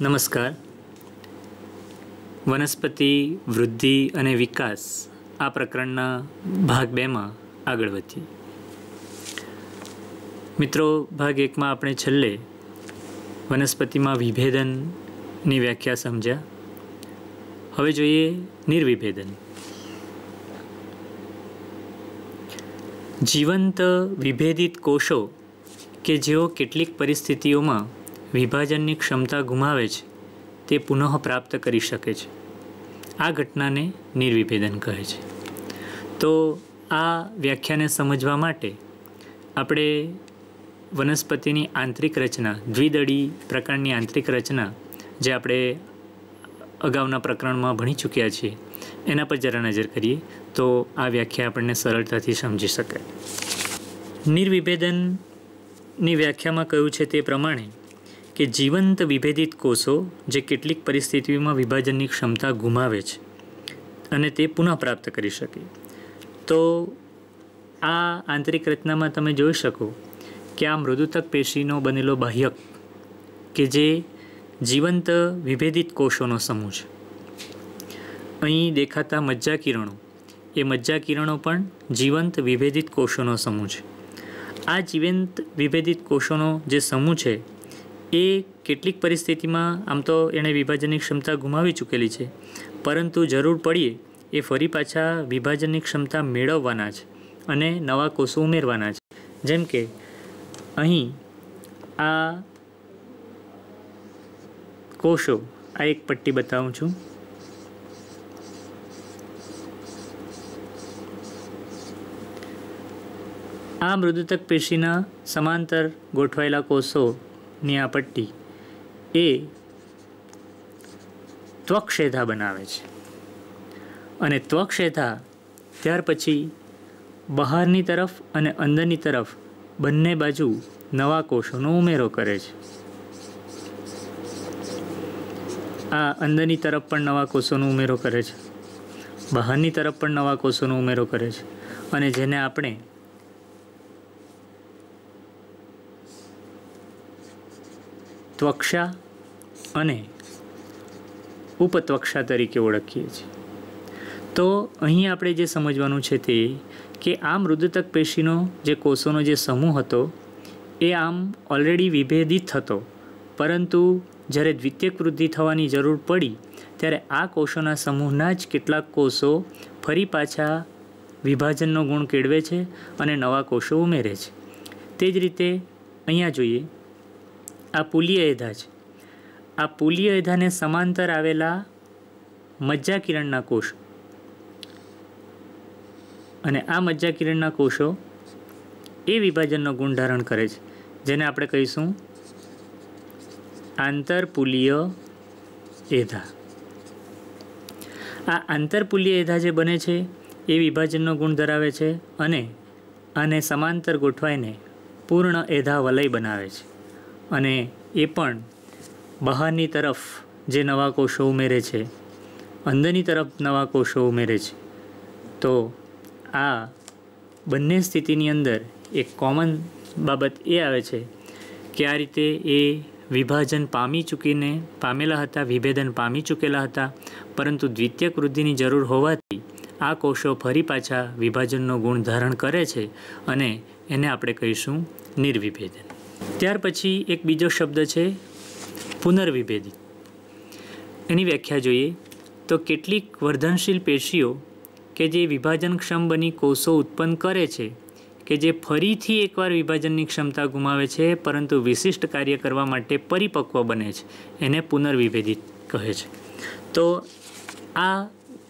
નમસ્કાર વનસ્પતિ વૃદ્ધિ અને વિકાસ આ પ્રકરણના ભાગ બેમાં આગળ વધીએ મિત્રો ભાગ એકમાં આપણે છેલ્લે વનસ્પતિમાં વિભેદનની વ્યાખ્યા સમજ્યા હવે જોઈએ નિર્વિભેદન જીવંત વિભેદિત કોષો કે જેઓ કેટલીક પરિસ્થિતિઓમાં વિભાજનની ક્ષમતા ગુમાવે છે તે પુનઃપ્રાપ્ત કરી શકે છે આ ઘટનાને નિર્વિભેદન કહે છે તો આ વ્યાખ્યાને સમજવા માટે આપણે વનસ્પતિની આંતરિક રચના દ્વિદળી પ્રકારની આંતરિક રચના જે આપણે અગાઉના પ્રકરણમાં ભણી ચૂક્યા છીએ એના પર જરા નજર કરીએ તો આ વ્યાખ્યા આપણને સરળતાથી સમજી શકાય નિર્વિભેદનની વ્યાખ્યામાં કહ્યું છે તે પ્રમાણે કે જીવંત વિભેદિત કોષો જે કેટલીક પરિસ્થિતિમાં વિભાજનની ક્ષમતા ગુમાવે છે અને તે પુનઃપ્રાપ્ત કરી શકે તો આ આંતરિક રચનામાં તમે જોઈ શકો કે આ મૃદુતક પેશીનો બનેલો બાહ્યક કે જે જીવંત વિભેદિત કોષોનો સમૂહ છે અહીં દેખાતા મજ્જા કિરણો એ મજ્જા કિરણો પણ જીવંત વિભેદિત કોષોનો સમૂહ છે આ જીવંત વિભેદિત કોષોનો જે સમૂહ છે એ કેટલીક પરિસ્થિતિમાં આમ તો એણે વિભાજનની ક્ષમતા ગુમાવી ચૂકેલી છે પરંતુ જરૂર પડીએ એ ફરી પાછા વિભાજનની ક્ષમતા મેળવવાના છે અને નવા કોષો ઉમેરવાના છે જેમ કે અહીં આ કોષો આ એક પટ્ટી બતાવું છું આ મૃદુતક પેશીના સમાંતર ગોઠવાયેલા કોષો ની પટ્ટી એ ત્વક્ષેધા બનાવે છે અને ત્વક્ષેધા ત્યાર પછી બહારની તરફ અને અંદરની તરફ બંને બાજુ નવા કોષોનો ઉમેરો કરે છે આ અંદરની તરફ પણ નવા કોષોનો ઉમેરો કરે છે બહારની તરફ પણ નવા કોષોનો ઉમેરો કરે છે અને જેને આપણે ત્વક્ષા અને ઉપત્વક્ષા તરીકે ઓળખીએ છીએ તો અહીં આપણે જે સમજવાનું છે તે કે આ મૃદતક પેશીનો જે કોષોનો જે સમૂહ હતો એ આમ ઓલરેડી વિભેદિત હતો પરંતુ જ્યારે દ્વિતીયક વૃદ્ધિ થવાની જરૂર પડી ત્યારે આ કોષોના સમૂહના જ કેટલાક કોષો ફરી પાછા વિભાજનનો ગુણ કેળવે છે અને નવા કોષો ઉમેરે છે તે જ રીતે અહીંયા જોઈએ આ પુલીય એધા છે આ પુલીય એધાને સમાંતર આવેલા મજ્જા કિરણના કોષ અને આ મજ્જા કિરણના કોષો એ વિભાજનનો ગુણ ધારણ કરે છે જેને આપણે કહીશું આંતરપુલીય એધા આ આંતરપુલીય એધા જે બને છે એ વિભાજનનો ગુણ ધરાવે છે અને આને સમાંતર ગોઠવાઈને પૂર્ણ એધા વલય બનાવે છે અને એ પણ બહારની તરફ જે નવા કોષો ઉમેરે છે અંદરની તરફ નવા કોષો ઉમેરે છે તો આ બંને સ્થિતિની અંદર એક કોમન બાબત એ આવે છે કે આ રીતે એ વિભાજન પામી ચૂકીને પામેલા હતા વિભેદન પામી ચૂકેલા હતા પરંતુ દ્વિતીય વૃદ્ધિની જરૂર હોવાથી આ કોષો ફરી પાછા વિભાજનનો ગુણ ધારણ કરે છે અને એને આપણે કહીશું નિર્વિભેદન ત્યાર પછી એક બીજો શબ્દ છે પુનર્વિભેદિત એની વ્યાખ્યા જોઈએ તો કેટલીક વર્ધનશીલ પેશીઓ કે જે વિભાજનક્ષમ બની કોષો ઉત્પન્ન કરે છે કે જે ફરીથી એકવાર વિભાજનની ક્ષમતા ગુમાવે છે પરંતુ વિશિષ્ટ કાર્ય કરવા માટે પરિપક્વ બને છે એને પુનર્વિભેદિત કહે છે તો આ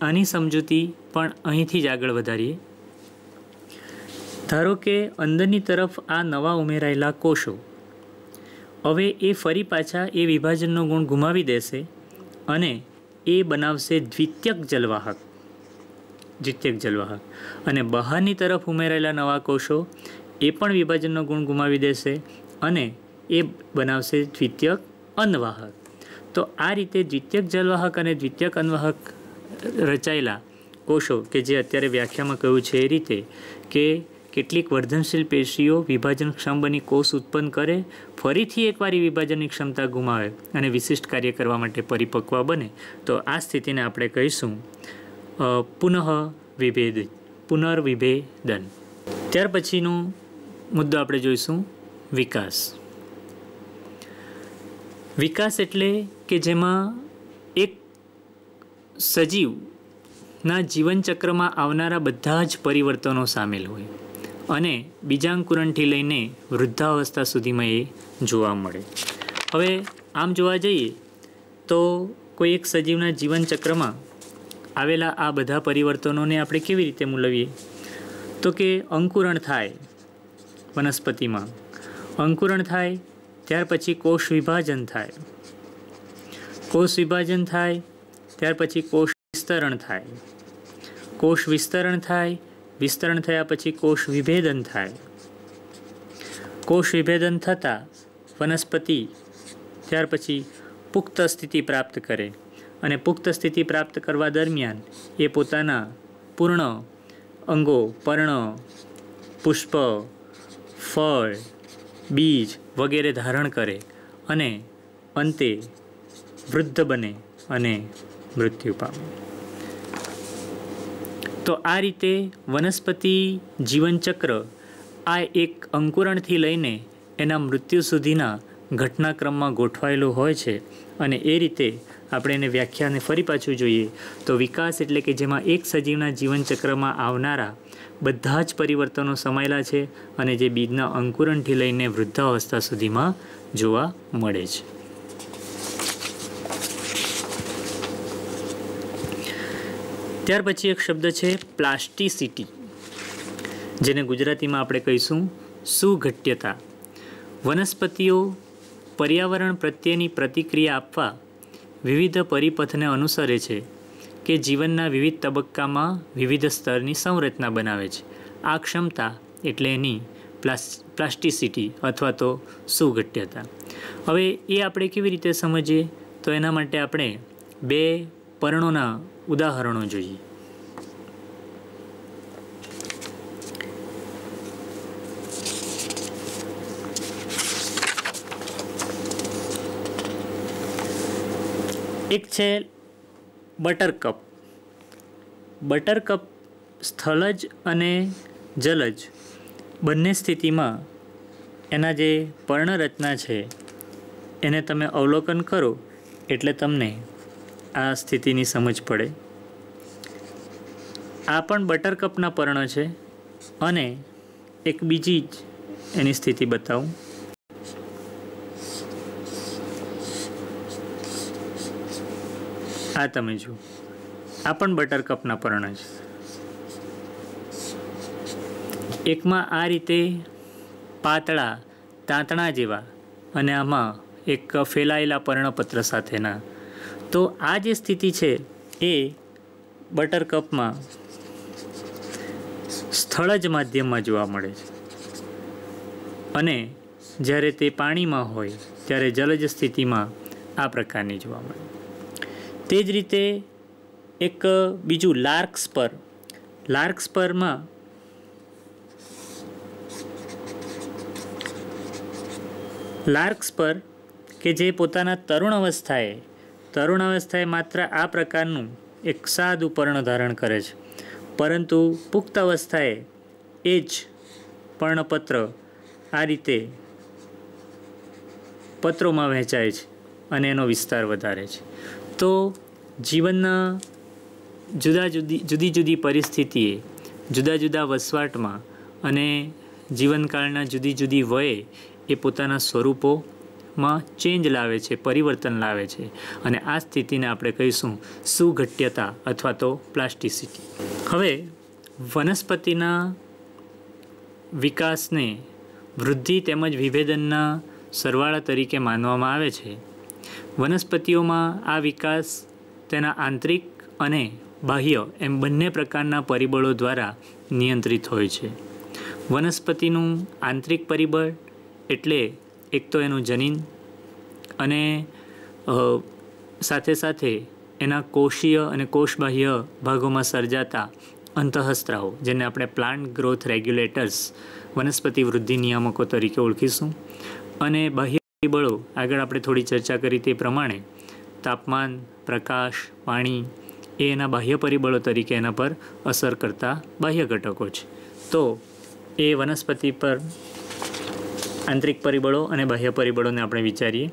આની સમજૂતી પણ અહીંથી જ આગળ વધારીએ ધારો કે અંદરની તરફ આ નવા ઉમેરાયેલા કોષો હવે એ ફરી પાછા એ વિભાજનનો ગુણ ગુમાવી દેશે અને એ બનાવશે દ્વિત્યક જલવાહક દ્વિત્યક જલવાહક અને બહારની તરફ ઉમેરાયેલા નવા કોષો એ પણ વિભાજનનો ગુણ ગુમાવી દેશે અને એ બનાવશે દ્વિત્યક અન્નવાહક તો આ રીતે દ્વિત્યક જલવાહક અને દ્વિત્યક અન્વાહક રચાયેલા કોષો કે જે અત્યારે વ્યાખ્યામાં કહ્યું છે એ રીતે કે કેટલીક વર્ધનશીલ પેશીઓ વિભાજન ક્ષમ બની કોષ ઉત્પન્ન કરે ફરીથી એકવાર વિભાજનની ક્ષમતા ગુમાવે અને વિશિષ્ટ કાર્ય કરવા માટે પરિપક્વ બને તો આ સ્થિતિને આપણે કહીશું પુનઃ વિભેદ પુનર્વિભેદન ત્યાર પછીનો મુદ્દો આપણે જોઈશું વિકાસ વિકાસ એટલે કે જેમાં એક સજીવના જીવનચક્રમાં આવનારા બધા જ પરિવર્તનો સામેલ હોય અને બીજાંકુરણથી લઈને વૃદ્ધાવસ્થા સુધીમાં એ જોવા મળે હવે આમ જોવા જઈએ તો કોઈ એક સજીવના જીવનચક્રમાં આવેલા આ બધા પરિવર્તનોને આપણે કેવી રીતે મૂલવીએ તો કે અંકુરણ થાય વનસ્પતિમાં અંકુરણ થાય ત્યાર પછી કોષ વિભાજન થાય કોષ વિભાજન થાય ત્યાર પછી કોષ વિસ્તરણ થાય કોષ વિસ્તરણ થાય વિસ્તરણ થયા પછી કોષ વિભેદન થાય કોષ વિભેદન થતાં વનસ્પતિ ત્યાર પછી પુખ્ત સ્થિતિ પ્રાપ્ત કરે અને પુખ્ત સ્થિતિ પ્રાપ્ત કરવા દરમિયાન એ પોતાના પૂર્ણ અંગો પર્ણ પુષ્પ ફળ બીજ વગેરે ધારણ કરે અને અંતે વૃદ્ધ બને અને મૃત્યુ પામે તો આ રીતે વનસ્પતિ જીવનચક્ર આ એક અંકુરણથી લઈને એના મૃત્યુ સુધીના ઘટનાક્રમમાં ગોઠવાયેલું હોય છે અને એ રીતે આપણે એને વ્યાખ્યાને ફરી પાછું જોઈએ તો વિકાસ એટલે કે જેમાં એક સજીવના જીવનચક્રમાં આવનારા બધા જ પરિવર્તનો સમાયેલા છે અને જે બીજના અંકુરણથી લઈને વૃદ્ધાવસ્થા સુધીમાં જોવા મળે છે ત્યાર પછી એક શબ્દ છે પ્લાસ્ટિસિટી જેને ગુજરાતીમાં આપણે કહીશું સુઘટ્યતા વનસ્પતિઓ પર્યાવરણ પ્રત્યેની પ્રતિક્રિયા આપવા વિવિધ પરિપથને અનુસરે છે કે જીવનના વિવિધ તબક્કામાં વિવિધ સ્તરની સંરચના બનાવે છે આ ક્ષમતા એટલે એની પ્લાસ્ટિસિટી અથવા તો સુઘટ્યતા હવે એ આપણે કેવી રીતે સમજીએ તો એના માટે આપણે બે પર્ણોના ઉદાહરણો જોઈએ એક છે બટરકપ બટરકપ સ્થલજ અને જલજ બંને સ્થિતિમાં એના જે પર્ણરચના છે એને તમે અવલોકન કરો એટલે તમને આ સ્થિતિની સમજ પડે આ પણ બટરકપના પર્ણ છે અને એક બીજી જ એની સ્થિતિ બતાવું આ તમે જુઓ આ પણ બટરકપના પર્ણ છે એકમાં આ રીતે પાતળા તાંતણા જેવા અને આમાં એક ફેલાયેલા પર્ણપત્ર સાથેના તો આ જે સ્થિતિ છે એ બટરકપમાં સ્થળ જ માધ્યમમાં જોવા મળે છે અને જ્યારે તે પાણીમાં હોય ત્યારે જલજ સ્થિતિમાં આ પ્રકારની જોવા મળે તે જ રીતે એક બીજું લાર્ક્સપર લાર્ક્સપરમાં લાર્ક્સપર કે જે પોતાના તરુણ અવસ્થાએ તરુણાવસ્થાએ માત્ર આ પ્રકારનું એક સાદ ઉપર્ણ ધારણ કરે છે પરંતુ પુખ્ત અવસ્થાએ એ જ પર્ણપત્ર આ રીતે પત્રોમાં વહેંચાય છે અને એનો વિસ્તાર વધારે છે તો જીવનના જુદા જુદી જુદી જુદી પરિસ્થિતિએ જુદા જુદા વસવાટમાં અને જીવનકાળના જુદી જુદી વયે એ પોતાના સ્વરૂપો માં ચેન્જ લાવે છે પરિવર્તન લાવે છે અને આ સ્થિતિને આપણે કહીશું સુઘટ્યતા અથવા તો પ્લાસ્ટિસિટી હવે વનસ્પતિના વિકાસને વૃદ્ધિ તેમજ વિભેદનના સરવાળા તરીકે માનવામાં આવે છે વનસ્પતિઓમાં આ વિકાસ તેના આંતરિક અને બાહ્ય એમ બંને પ્રકારના પરિબળો દ્વારા નિયંત્રિત હોય છે વનસ્પતિનું આંતરિક પરિબળ એટલે એક તો એનું જનીન અને સાથે સાથે એના કોષીય અને કોષબાહ્ય ભાગોમાં સર્જાતા અંતઃસ્ત્રાવો જેને આપણે પ્લાન્ટ ગ્રોથ રેગ્યુલેટર્સ વનસ્પતિ વૃદ્ધિ નિયામકો તરીકે ઓળખીશું અને બાહ્ય બળો આગળ આપણે થોડી ચર્ચા કરી તે પ્રમાણે તાપમાન પ્રકાશ પાણી એ એના બાહ્ય પરિબળો તરીકે એના પર અસર કરતા બાહ્ય ઘટકો છે તો એ વનસ્પતિ પર આંતરિક પરિબળો અને બાહ્ય પરિબળોને આપણે વિચારીએ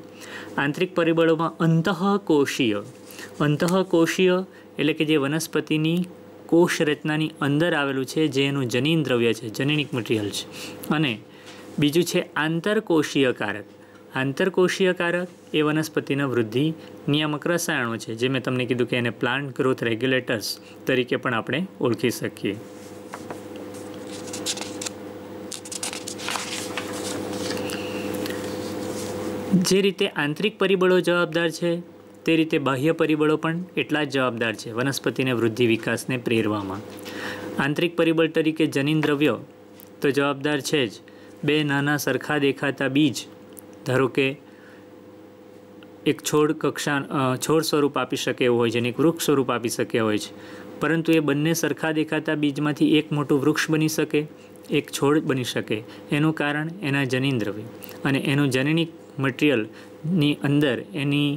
આંતરિક પરિબળોમાં અંતઃકોષીય અંતઃકોષીય એટલે કે જે વનસ્પતિની કોષ રચનાની અંદર આવેલું છે જે એનું જનીન દ્રવ્ય છે જનીનિક મટીરિયલ છે અને બીજું છે આંતરકોષીય કારક આંતરકોષીય કારક એ વનસ્પતિના વૃદ્ધિ નિયામક રસાયણો છે જે મેં તમને કીધું કે એને પ્લાન્ટ ગ્રોથ રેગ્યુલેટર્સ તરીકે પણ આપણે ઓળખી શકીએ જે રીતે આંતરિક પરિબળો જવાબદાર છે તે રીતે બાહ્ય પરિબળો પણ એટલા જ જવાબદાર છે વનસ્પતિને વૃદ્ધિ વિકાસને પ્રેરવામાં આંતરિક પરિબળ તરીકે જનીન દ્રવ્યો તો જવાબદાર છે જ બે નાના સરખા દેખાતા બીજ ધારો કે એક છોડ કક્ષા છોડ સ્વરૂપ આપી શકે એવું હોય છે અને એક વૃક્ષ સ્વરૂપ આપી શકે હોય છે પરંતુ એ બંને સરખા દેખાતા બીજમાંથી એક મોટું વૃક્ષ બની શકે એક છોડ બની શકે એનું કારણ એના જનીન દ્રવ્ય અને એનું જનની મટિરિયલની અંદર એની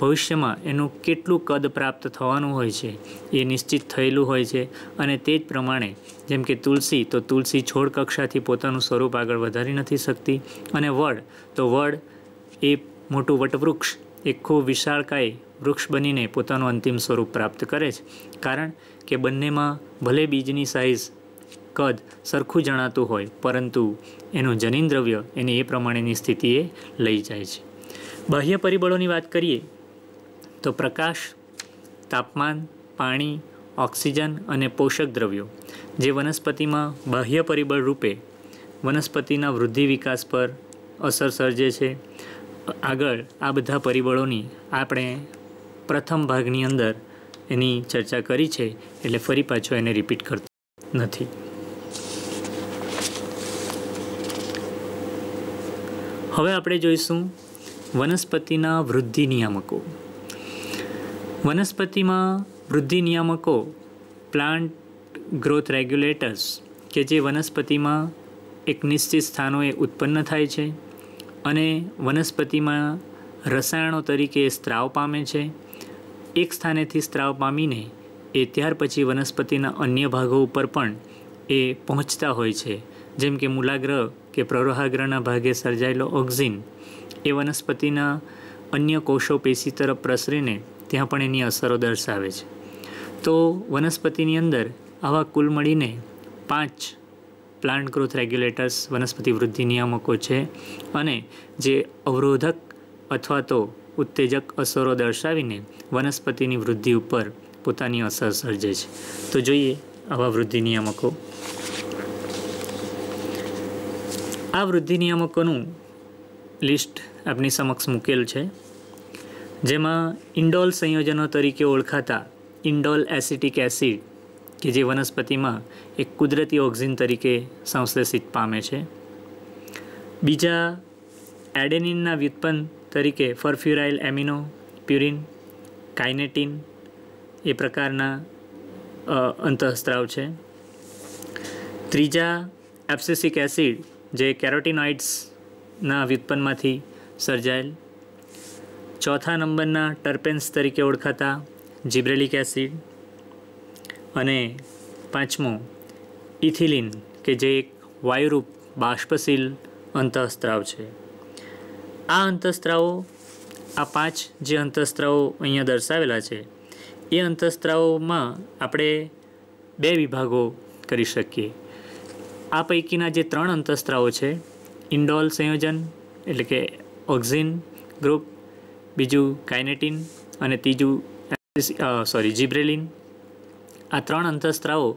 ભવિષ્યમાં એનું કેટલું કદ પ્રાપ્ત થવાનું હોય છે એ નિશ્ચિત થયેલું હોય છે અને તે જ પ્રમાણે જેમ કે તુલસી તો તુલસી છોડ કક્ષાથી પોતાનું સ્વરૂપ આગળ વધારી નથી શકતી અને વડ તો વડ એ મોટું વટવૃક્ષ એ ખૂબ વિશાળકાય વૃક્ષ બનીને પોતાનું અંતિમ સ્વરૂપ પ્રાપ્ત કરે છે કારણ કે બંનેમાં ભલે બીજની સાઇઝ કદ સરખું જણાતું હોય પરંતુ એનું જનીન દ્રવ્ય એને એ પ્રમાણેની સ્થિતિએ લઈ જાય છે બાહ્ય પરિબળોની વાત કરીએ તો પ્રકાશ તાપમાન પાણી ઓક્સિજન અને પોષક દ્રવ્યો જે વનસ્પતિમાં બાહ્ય પરિબળ રૂપે વનસ્પતિના વૃદ્ધિ વિકાસ પર અસર સર્જે છે આગળ આ બધા પરિબળોની આપણે પ્રથમ ભાગની અંદર એની ચર્ચા કરી છે એટલે ફરી પાછો એને રિપીટ કરતો નથી હવે આપણે જોઈશું વનસ્પતિના વૃદ્ધિ નિયામકો વનસ્પતિમાં વૃદ્ધિ નિયામકો પ્લાન્ટ ગ્રોથ રેગ્યુલેટર્સ કે જે વનસ્પતિમાં એક નિશ્ચિત સ્થાનોએ ઉત્પન્ન થાય છે અને વનસ્પતિમાં રસાયણો તરીકે સ્ત્રાવ પામે છે એક સ્થાનેથી સ્ત્રાવ પામીને એ ત્યાર પછી વનસ્પતિના અન્ય ભાગો ઉપર પણ એ પહોંચતા હોય છે જેમ કે મૂલાગ્રહ કે પ્રરોહાગ્રહના ભાગે સર્જાયેલો ઓક્ઝિન એ વનસ્પતિના અન્ય કોષો પેશી તરફ પ્રસરીને ત્યાં પણ એની અસરો દર્શાવે છે તો વનસ્પતિની અંદર આવા કુલ મળીને પાંચ પ્લાન્ટ ગ્રોથ રેગ્યુલેટર્સ વનસ્પતિ વૃદ્ધિ નિયામકો છે અને જે અવરોધક અથવા તો ઉત્તેજક અસરો દર્શાવીને વનસ્પતિની વૃદ્ધિ ઉપર પોતાની અસર સર્જે છે તો જોઈએ આવા વૃદ્ધિ નિયામકો આ વૃદ્ધિ નિયામકોનું લિસ્ટ આપની સમક્ષ મૂકેલ છે જેમાં ઇન્ડોલ સંયોજનો તરીકે ઓળખાતા ઇન્ડોલ એસિટિક એસિડ કે જે વનસ્પતિમાં એક કુદરતી ઓક્સિન તરીકે સંશ્લેષિત પામે છે બીજા એડેનિનના વ્યુત્પન્ન તરીકે ફરફ્યુરાઇલ એમિનો પ્યુરિન કાઇનેટિન એ પ્રકારના અંતઃસ્ત્રાવ છે ત્રીજા એપ્સેસિક એસિડ જે કેરોટીનોઇડ્સના વ્યુત્પન્નમાંથી સર્જાયેલ ચોથા નંબરના ટર્પેન્સ તરીકે ઓળખાતા જીબ્રેલિક એસિડ અને પાંચમો ઇથિલિન કે જે એક વાયુરૂપ બાષ્પશીલ અંતઃસ્ત્રાવ છે આ અંતઃસ્ત્રાવો આ પાંચ જે અંતઃસ્ત્રાવો અહીંયા દર્શાવેલા છે એ અંતઃસ્ત્રાવોમાં આપણે બે વિભાગો કરી શકીએ આ પૈકીના જે ત્રણ અંતસ્ત્રાવો છે ઇન્ડોલ સંયોજન એટલે કે ઓક્ઝિન ગ્રુપ બીજું કાઇનેટિન અને ત્રીજું સોરી જીબ્રેલિન આ ત્રણ અંતઃસ્ત્રાવો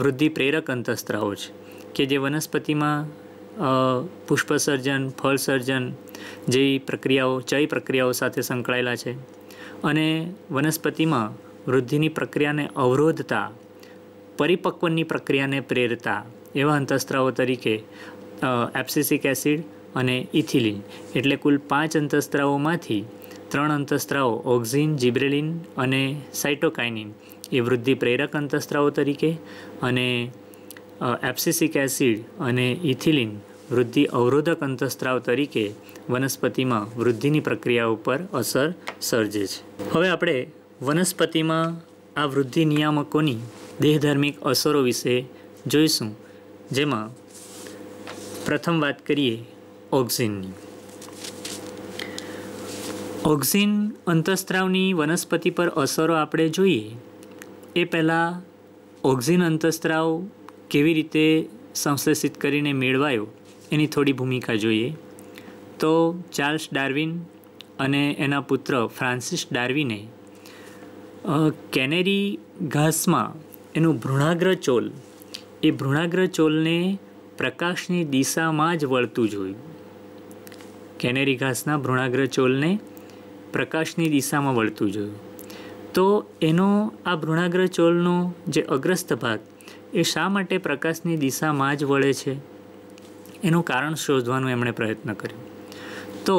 વૃદ્ધિ પ્રેરક અંતઃસ્ત્રાવો છે કે જે વનસ્પતિમાં પુષ્પસર્જન ફળસર્જન જેવી પ્રક્રિયાઓ ચય પ્રક્રિયાઓ સાથે સંકળાયેલા છે અને વનસ્પતિમાં વૃદ્ધિની પ્રક્રિયાને અવરોધતા પરિપક્વનની પ્રક્રિયાને પ્રેરતા એવા અંતઃસ્ત્રાવો તરીકે એપ્સિસિક એસિડ અને ઇથિલિન એટલે કુલ પાંચ અંતઃસ્ત્રાવોમાંથી ત્રણ અંતઃસ્ત્રાવો ઓક્ઝિન જીબ્રેલિન અને સાઇટોકાઇનિન એ વૃદ્ધિ પ્રેરક અંતઃસ્ત્રાવો તરીકે અને એપ્સિસિક એસિડ અને ઇથિલિન વૃદ્ધિ અવરોધક અંતઃસ્ત્રાવ તરીકે વનસ્પતિમાં વૃદ્ધિની પ્રક્રિયા ઉપર અસર સર્જે છે હવે આપણે વનસ્પતિમાં આ વૃદ્ધિ નિયામકોની દેહધાર્મિક અસરો વિશે જોઈશું જેમાં પ્રથમ વાત કરીએ ઓક્ઝિનની ઓક્ઝિન અંતઃસ્ત્રાવની વનસ્પતિ પર અસરો આપણે જોઈએ એ પહેલાં ઓક્ઝિન અંતઃસ્ત્રાવ કેવી રીતે સંશ્લેષિત કરીને મેળવાયો એની થોડી ભૂમિકા જોઈએ તો ચાર્લ્સ ડાર્વિન અને એના પુત્ર ફ્રાન્સિસ ડાર્વિને કેનેરી ઘાસમાં એનું ભૃણાગ્ર ચોલ એ ભૃણાગ્ર ચોલને પ્રકાશની દિશામાં જ વળતું જોયું કેનેરી ઘાસના ભૃણાગ્ર ચોલને પ્રકાશની દિશામાં વળતું જોયું તો એનો આ ભૃણાગ્ર ચોલનો જે અગ્રસ્ત ભાગ એ શા માટે પ્રકાશની દિશામાં જ વળે છે એનું કારણ શોધવાનું એમણે પ્રયત્ન કર્યો તો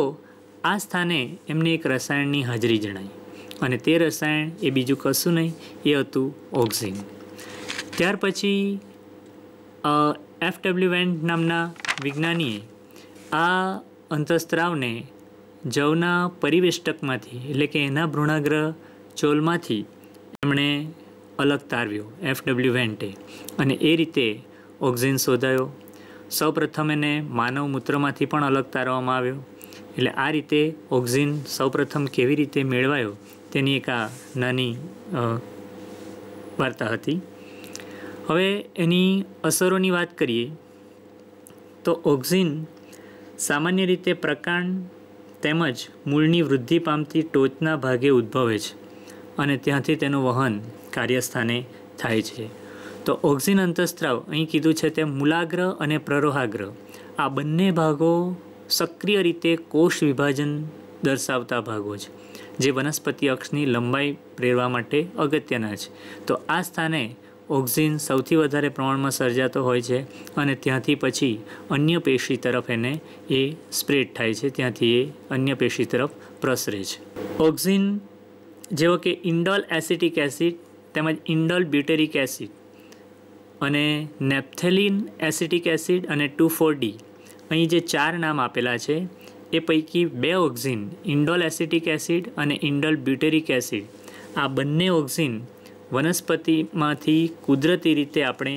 આ સ્થાને એમને એક રસાયણની હાજરી જણાઈ અને તે રસાયણ એ બીજું કશું નહીં એ હતું ઓક્સિન ત્યાર પછી એફ ડબલ્યુ વેન્ટ નામના વિજ્ઞાનીએ આ અંતઃસ્ત્રાવને જવના પરિવેષ્ટકમાંથી એટલે કે એના ભ્રૂણાગ્રહ ચોલમાંથી એમણે અલગ તારવ્યો એફ ડબલ્યુ વેન્ટે અને એ રીતે ઓક્સિજન શોધાયો સૌપ્રથમ એને માનવ મૂત્રમાંથી પણ અલગ તારવામાં આવ્યો એટલે આ રીતે ઓક્સિજન સૌપ્રથમ કેવી રીતે મેળવાયો તેની એક આ નાની વાર્તા હતી હવે એની અસરોની વાત કરીએ તો ઓક્ઝિન સામાન્ય રીતે પ્રકાંડ તેમજ મૂળની વૃદ્ધિ પામતી ટોચના ભાગે ઉદ્ભવે છે અને ત્યાંથી તેનું વહન કાર્યસ્થાને થાય છે તો ઓક્ઝિન અંતઃસ્ત્રાવ અહીં કીધું છે તેમ મૂલાગ્ર અને પ્રરોહાગ્ર આ બંને ભાગો સક્રિય રીતે કોષ વિભાજન દર્શાવતા ભાગો છે જે વનસ્પતિ અક્ષની લંબાઈ પ્રેરવા માટે અગત્યના છે તો આ સ્થાને ઓક્સિન સૌથી વધારે પ્રમાણમાં સર્જાતો હોય છે અને ત્યાંથી પછી અન્ય પેશી તરફ એને એ સ્પ્રેડ થાય છે ત્યાંથી એ અન્ય પેશી તરફ પ્રસરે છે ઓક્સિન જેવો કે ઇન્ડોલ એસિટિક એસિડ તેમજ ઇન્ડોલ બ્યુટેરિક એસિડ અને નેપ્થેલિન એસિટિક એસિડ અને ટુ ફોર ડી અહીં જે ચાર નામ આપેલા છે એ પૈકી બે ઓક્ઝિન ઇન્ડોલ એસિટિક એસિડ અને ઇન્ડોલ બ્યુટેરિક એસિડ આ બંને ઓક્ઝિન વનસ્પતિમાંથી કુદરતી રીતે આપણે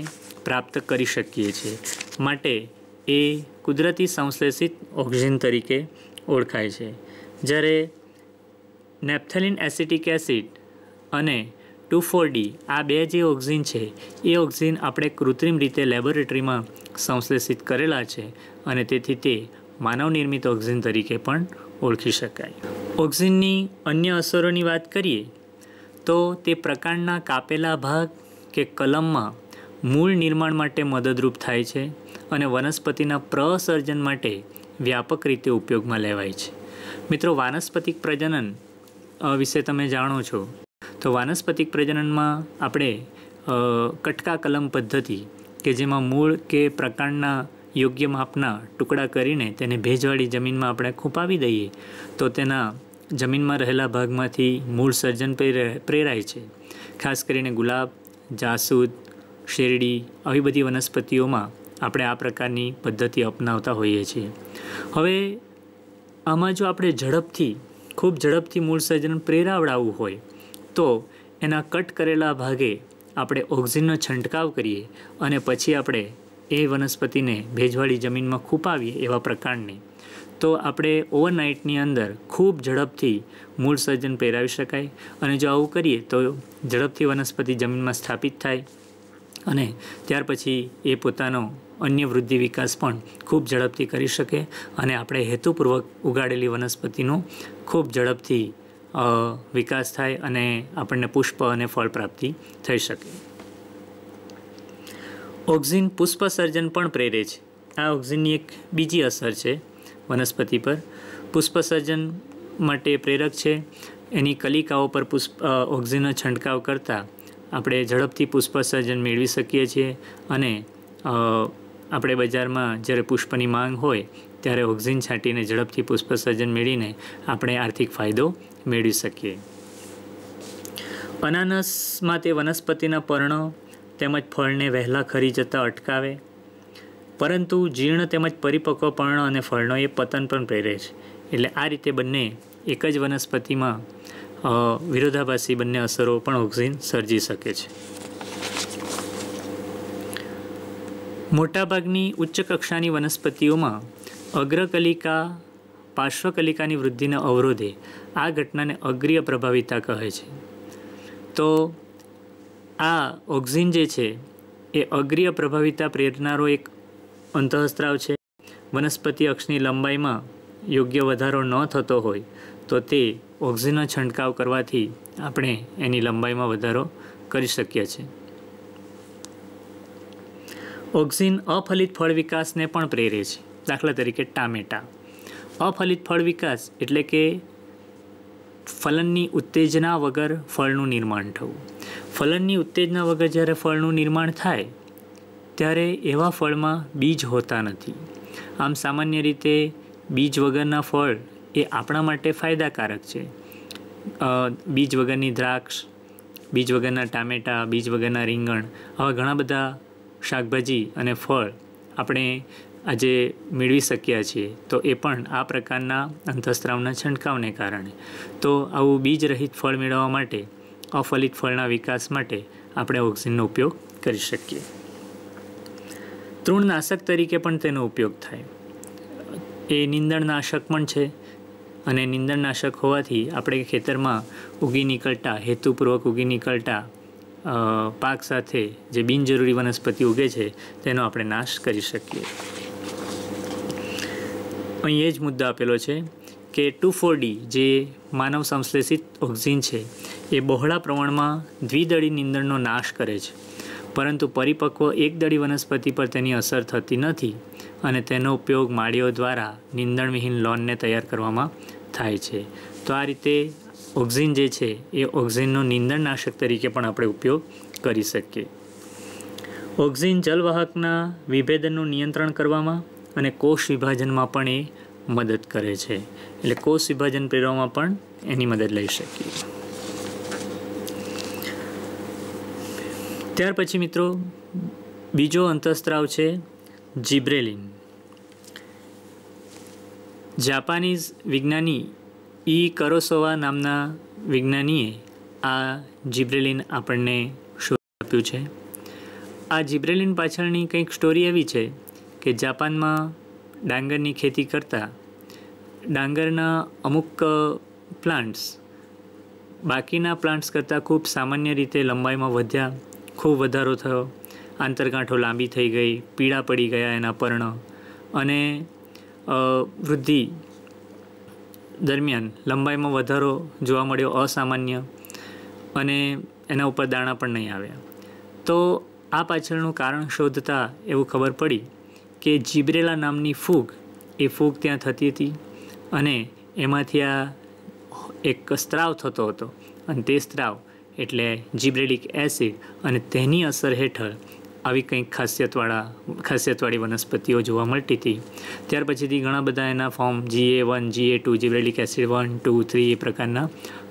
પ્રાપ્ત કરી શકીએ છીએ માટે એ કુદરતી સંશ્લેષિત ઓક્સિજન તરીકે ઓળખાય છે જ્યારે નેપ્થેલિન એસિટિક એસિડ અને ટુ ફોર ડી આ બે જે ઓક્સિજન છે એ ઓક્સિજન આપણે કૃત્રિમ રીતે લેબોરેટરીમાં સંશ્લેષિત કરેલા છે અને તેથી તે માનવ નિર્મિત ઓક્સિજન તરીકે પણ ઓળખી શકાય ઓક્સિજનની અન્ય અસરોની વાત કરીએ તો તે પ્રકારના કાપેલા ભાગ કે કલમમાં મૂળ નિર્માણ માટે મદદરૂપ થાય છે અને વનસ્પતિના પ્રસર્જન માટે વ્યાપક રીતે ઉપયોગમાં લેવાય છે મિત્રો વાનસ્પતિક પ્રજનન વિશે તમે જાણો છો તો વાનસ્પતિક પ્રજનનમાં આપણે કટકા કલમ પદ્ધતિ કે જેમાં મૂળ કે પ્રકારના યોગ્ય માપના ટુકડા કરીને તેને ભેજવાળી જમીનમાં આપણે ખૂપાવી દઈએ તો તેના જમીનમાં રહેલા ભાગમાંથી મૂળ સર્જન પ્રેરાય છે ખાસ કરીને ગુલાબ જાસૂદ શેરડી આવી બધી વનસ્પતિઓમાં આપણે આ પ્રકારની પદ્ધતિ અપનાવતા હોઈએ છીએ હવે આમાં જો આપણે ઝડપથી ખૂબ ઝડપથી મૂળ સર્જન પ્રેરાવડાવવું હોય તો એના કટ કરેલા ભાગે આપણે ઓક્સિજનનો છંટકાવ કરીએ અને પછી આપણે એ વનસ્પતિને ભેજવાળી જમીનમાં ખૂપાવીએ એવા પ્રકારની તો આપણે ઓવરનાઇટની અંદર ખૂબ ઝડપથી મૂળ સર્જન પહેરાવી શકાય અને જો આવું કરીએ તો ઝડપથી વનસ્પતિ જમીનમાં સ્થાપિત થાય અને ત્યાર પછી એ પોતાનો અન્ય વૃદ્ધિ વિકાસ પણ ખૂબ ઝડપથી કરી શકે અને આપણે હેતુપૂર્વક ઉગાડેલી વનસ્પતિનો ખૂબ ઝડપથી વિકાસ થાય અને આપણને પુષ્પ અને ફળ પ્રાપ્તિ થઈ શકે ઓક્ઝિન પુષ્પ સર્જન પણ પ્રેરે છે આ ઓક્ઝિનની એક બીજી અસર છે વનસ્પતિ પર પુષ્પસર્જન માટે પ્રેરક છે એની કલિકાઓ પર પુષ્પ ઓક્સિજનનો છંટકાવ કરતાં આપણે ઝડપથી પુષ્પસર્જન મેળવી શકીએ છીએ અને આપણે બજારમાં જ્યારે પુષ્પની માંગ હોય ત્યારે ઓક્સિજન છાંટીને ઝડપથી પુષ્પસર્જન મેળવીને આપણે આર્થિક ફાયદો મેળવી શકીએ અનાનસમાં તે વનસ્પતિના પર્ણો તેમજ ફળને વહેલા ખરી જતાં અટકાવે પરંતુ જીર્ણ તેમજ પરિપક્વ પર્ણ અને ફળનો એ પતન પણ પ્રેરે છે એટલે આ રીતે બંને એક જ વનસ્પતિમાં વિરોધાભાસી બંને અસરો પણ ઓક્સિન સર્જી શકે છે મોટાભાગની ઉચ્ચ કક્ષાની વનસ્પતિઓમાં અગ્રકલિકા પાર્શ્વકલિકાની વૃદ્ધિના અવરોધે આ ઘટનાને અગ્રિય પ્રભાવિતા કહે છે તો આ ઓક્સિન જે છે એ અગ્રિય પ્રભાવિતા પ્રેરનારો એક અંતઃસ્ત્રાવ છે વનસ્પતિ અક્ષની લંબાઈમાં યોગ્ય વધારો ન થતો હોય તો તે ઓક્સિજનનો છંટકાવ કરવાથી આપણે એની લંબાઈમાં વધારો કરી શકીએ છીએ ઓક્સિન અફલિત ફળ વિકાસને પણ પ્રેરે છે દાખલા તરીકે ટામેટા અફલિત ફળ વિકાસ એટલે કે ફલનની ઉત્તેજના વગર ફળનું નિર્માણ થવું ફલનની ઉત્તેજના વગર જ્યારે ફળનું નિર્માણ થાય ત્યારે એવા ફળમાં બીજ હોતા નથી આમ સામાન્ય રીતે બીજ વગરના ફળ એ આપણા માટે ફાયદાકારક છે બીજ વગરની દ્રાક્ષ બીજ વગરના ટામેટાં બીજ વગરના રીંગણ આવા ઘણા બધા શાકભાજી અને ફળ આપણે આજે મેળવી શક્યા છીએ તો એ પણ આ પ્રકારના અંતઃસ્ત્રાવના છંટકાવને કારણે તો આવું બીજરહિત ફળ મેળવવા માટે અફલિત ફળના વિકાસ માટે આપણે ઓક્સિજનનો ઉપયોગ કરી શકીએ તૃણનાશક તરીકે પણ તેનો ઉપયોગ થાય એ નિંદણનાશક પણ છે અને નિંદણનાશક હોવાથી આપણે ખેતરમાં ઉગી નીકળતા હેતુપૂર્વક ઉગી નીકળતા પાક સાથે જે બિનજરૂરી વનસ્પતિ ઉગે છે તેનો આપણે નાશ કરી શકીએ અહીં એ જ મુદ્દો આપેલો છે કે ટુ ફોરડી જે માનવ સંશ્લેષિત ઓક્સિન છે એ બહોળા પ્રમાણમાં દ્વિદળી નિંદણનો નાશ કરે છે પરંતુ પરિપક્વ એકદળી વનસ્પતિ પર તેની અસર થતી નથી અને તેનો ઉપયોગ માળીઓ દ્વારા નીંદણવિહીન લોનને તૈયાર કરવામાં થાય છે તો આ રીતે ઓક્ઝિન જે છે એ ઓક્ઝિનનો નિંદણનાશક તરીકે પણ આપણે ઉપયોગ કરી શકીએ ઓક્ઝિન જલવાહકના વિભેદનનું નિયંત્રણ કરવામાં અને કોષ વિભાજનમાં પણ એ મદદ કરે છે એટલે કોષ વિભાજન પ્રેરવામાં પણ એની મદદ લઈ શકીએ ત્યાર પછી મિત્રો બીજો અંતઃસ્ત્રાવ છે જીબ્રેલિન જાપાનીઝ વિજ્ઞાની ઈ કરોસોવા નામના વિજ્ઞાનીએ આ જીબ્રેલિન આપણને શોધ આપ્યું છે આ જીબ્રેલિન પાછળની કંઈક સ્ટોરી એવી છે કે જાપાનમાં ડાંગરની ખેતી કરતાં ડાંગરના અમુક પ્લાન્ટ્સ બાકીના પ્લાન્ટ્સ કરતાં ખૂબ સામાન્ય રીતે લંબાઈમાં વધ્યા ખૂબ વધારો થયો આંતરગાંઠો લાંબી થઈ ગઈ પીળા પડી ગયા એના પર્ણ અને વૃદ્ધિ દરમિયાન લંબાઈમાં વધારો જોવા મળ્યો અસામાન્ય અને એના ઉપર દાણા પણ નહીં આવ્યા તો આ પાછળનું કારણ શોધતા એવું ખબર પડી કે જીબરેલા નામની ફૂગ એ ફૂગ ત્યાં થતી હતી અને એમાંથી આ એક સ્ત્રાવ થતો હતો અને તે સ્ત્રાવ એટલે જીબ્રેલિક એસિડ અને તેની અસર હેઠળ આવી કંઈક ખાસિયતવાળા ખાસિયતવાળી વનસ્પતિઓ જોવા મળતી હતી ત્યાર પછીથી ઘણા બધા એના form GA one GA two gibberellic acid one two three એ પ્રકારના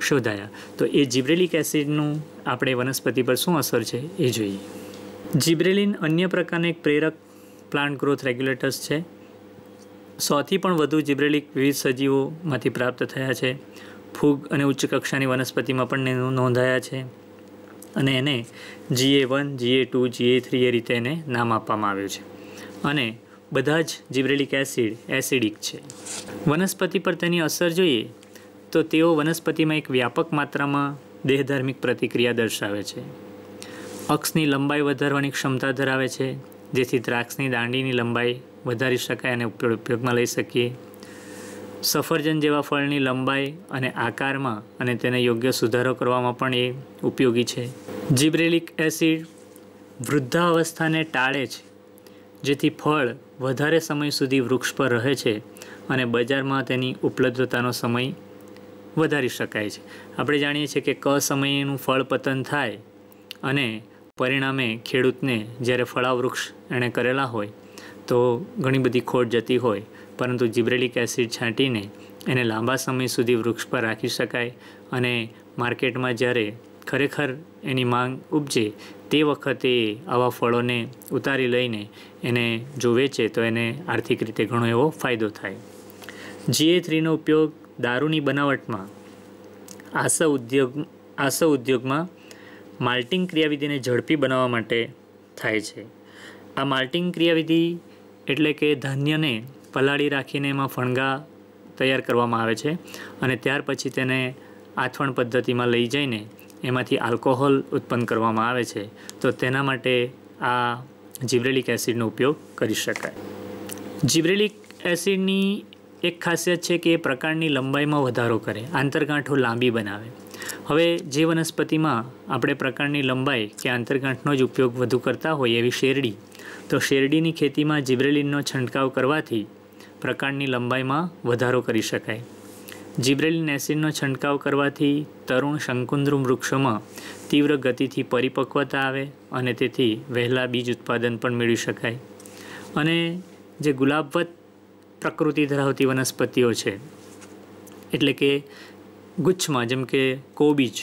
શોધાયા તો એ જીબ્રેલિક એસિડનું આપણે વનસ્પતિ પર શું અસર છે એ જોઈએ જીબ્રેલિન અન્ય પ્રકારના એક પ્રેરક પ્લાન્ટ ગ્રોથ રેગ્યુલેટર્સ છે સોથી પણ વધુ જીબ્રેલિક વિવિધ સજીવોમાંથી પ્રાપ્ત થયા છે ફૂગ અને ઉચ્ચ કક્ષાની વનસ્પતિમાં પણ નોંધાયા છે અને એને જીએ વન જીએ ટુ જીએ થ્રી એ રીતે એને નામ આપવામાં આવ્યું છે અને બધા જ જીબ્રેલિક એસિડ એસિડિક છે વનસ્પતિ પર તેની અસર જોઈએ તો તેઓ વનસ્પતિમાં એક વ્યાપક માત્રામાં દેહધાર્મિક પ્રતિક્રિયા દર્શાવે છે અક્ષની લંબાઈ વધારવાની ક્ષમતા ધરાવે છે જેથી દ્રાક્ષની દાંડીની લંબાઈ વધારી શકાય અને ઉપયોગમાં લઈ શકીએ સફરજન જેવા ફળની લંબાઈ અને આકારમાં અને તેને યોગ્ય સુધારો કરવામાં પણ એ ઉપયોગી છે જીબ્રેલિક એસિડ વૃદ્ધાવસ્થાને ટાળે છે જેથી ફળ વધારે સમય સુધી વૃક્ષ પર રહે છે અને બજારમાં તેની ઉપલબ્ધતાનો સમય વધારી શકાય છે આપણે જાણીએ છીએ કે ક સમયનું ફળ પતન થાય અને પરિણામે ખેડૂતને જ્યારે ફળાવૃક્ષ એણે કરેલા હોય તો ઘણી બધી ખોટ જતી હોય પરંતુ જીબ્રેલિક એસિડ છાંટીને એને લાંબા સમય સુધી વૃક્ષ પર રાખી શકાય અને માર્કેટમાં જ્યારે ખરેખર એની માંગ ઉપજે તે વખતે આવા ફળોને ઉતારી લઈને એને જો વેચે તો એને આર્થિક રીતે ઘણો એવો ફાયદો થાય જીએ થ્રીનો ઉપયોગ દારૂની બનાવટમાં આસા ઉદ્યોગ આસા ઉદ્યોગમાં માલ્ટિંગ ક્રિયાવિધિને ઝડપી બનાવવા માટે થાય છે આ માલ્ટિંગ ક્રિયાવિધિ એટલે કે ધાન્યને પલાળી રાખીને એમાં ફણગા તૈયાર કરવામાં આવે છે અને ત્યાર પછી તેને આથવણ પદ્ધતિમાં લઈ જઈને એમાંથી આલ્કોહોલ ઉત્પન્ન કરવામાં આવે છે તો તેના માટે આ જીબ્રેલિક એસિડનો ઉપયોગ કરી શકાય જીબ્રેલિક એસિડની એક ખાસિયત છે કે એ પ્રકારની લંબાઈમાં વધારો કરે આંતરગાંઠો લાંબી બનાવે હવે જે વનસ્પતિમાં આપણે પ્રકારની લંબાઈ કે આંતરગાંઠનો જ ઉપયોગ વધુ કરતા હોઈએ એવી શેરડી તો શેરડીની ખેતીમાં જીબ્રેલિનનો છંટકાવ કરવાથી પ્રકાંડની લંબાઈમાં વધારો કરી શકાય જીબ્રેલિન એસિડનો છંટકાવ કરવાથી તરુણ શંકુદ્રુમ વૃક્ષોમાં તીવ્ર ગતિથી પરિપક્વતા આવે અને તેથી વહેલા બીજ ઉત્પાદન પણ મેળવી શકાય અને જે ગુલાબવત પ્રકૃતિ ધરાવતી વનસ્પતિઓ છે એટલે કે ગુચ્છમાં જેમ કે કોબીજ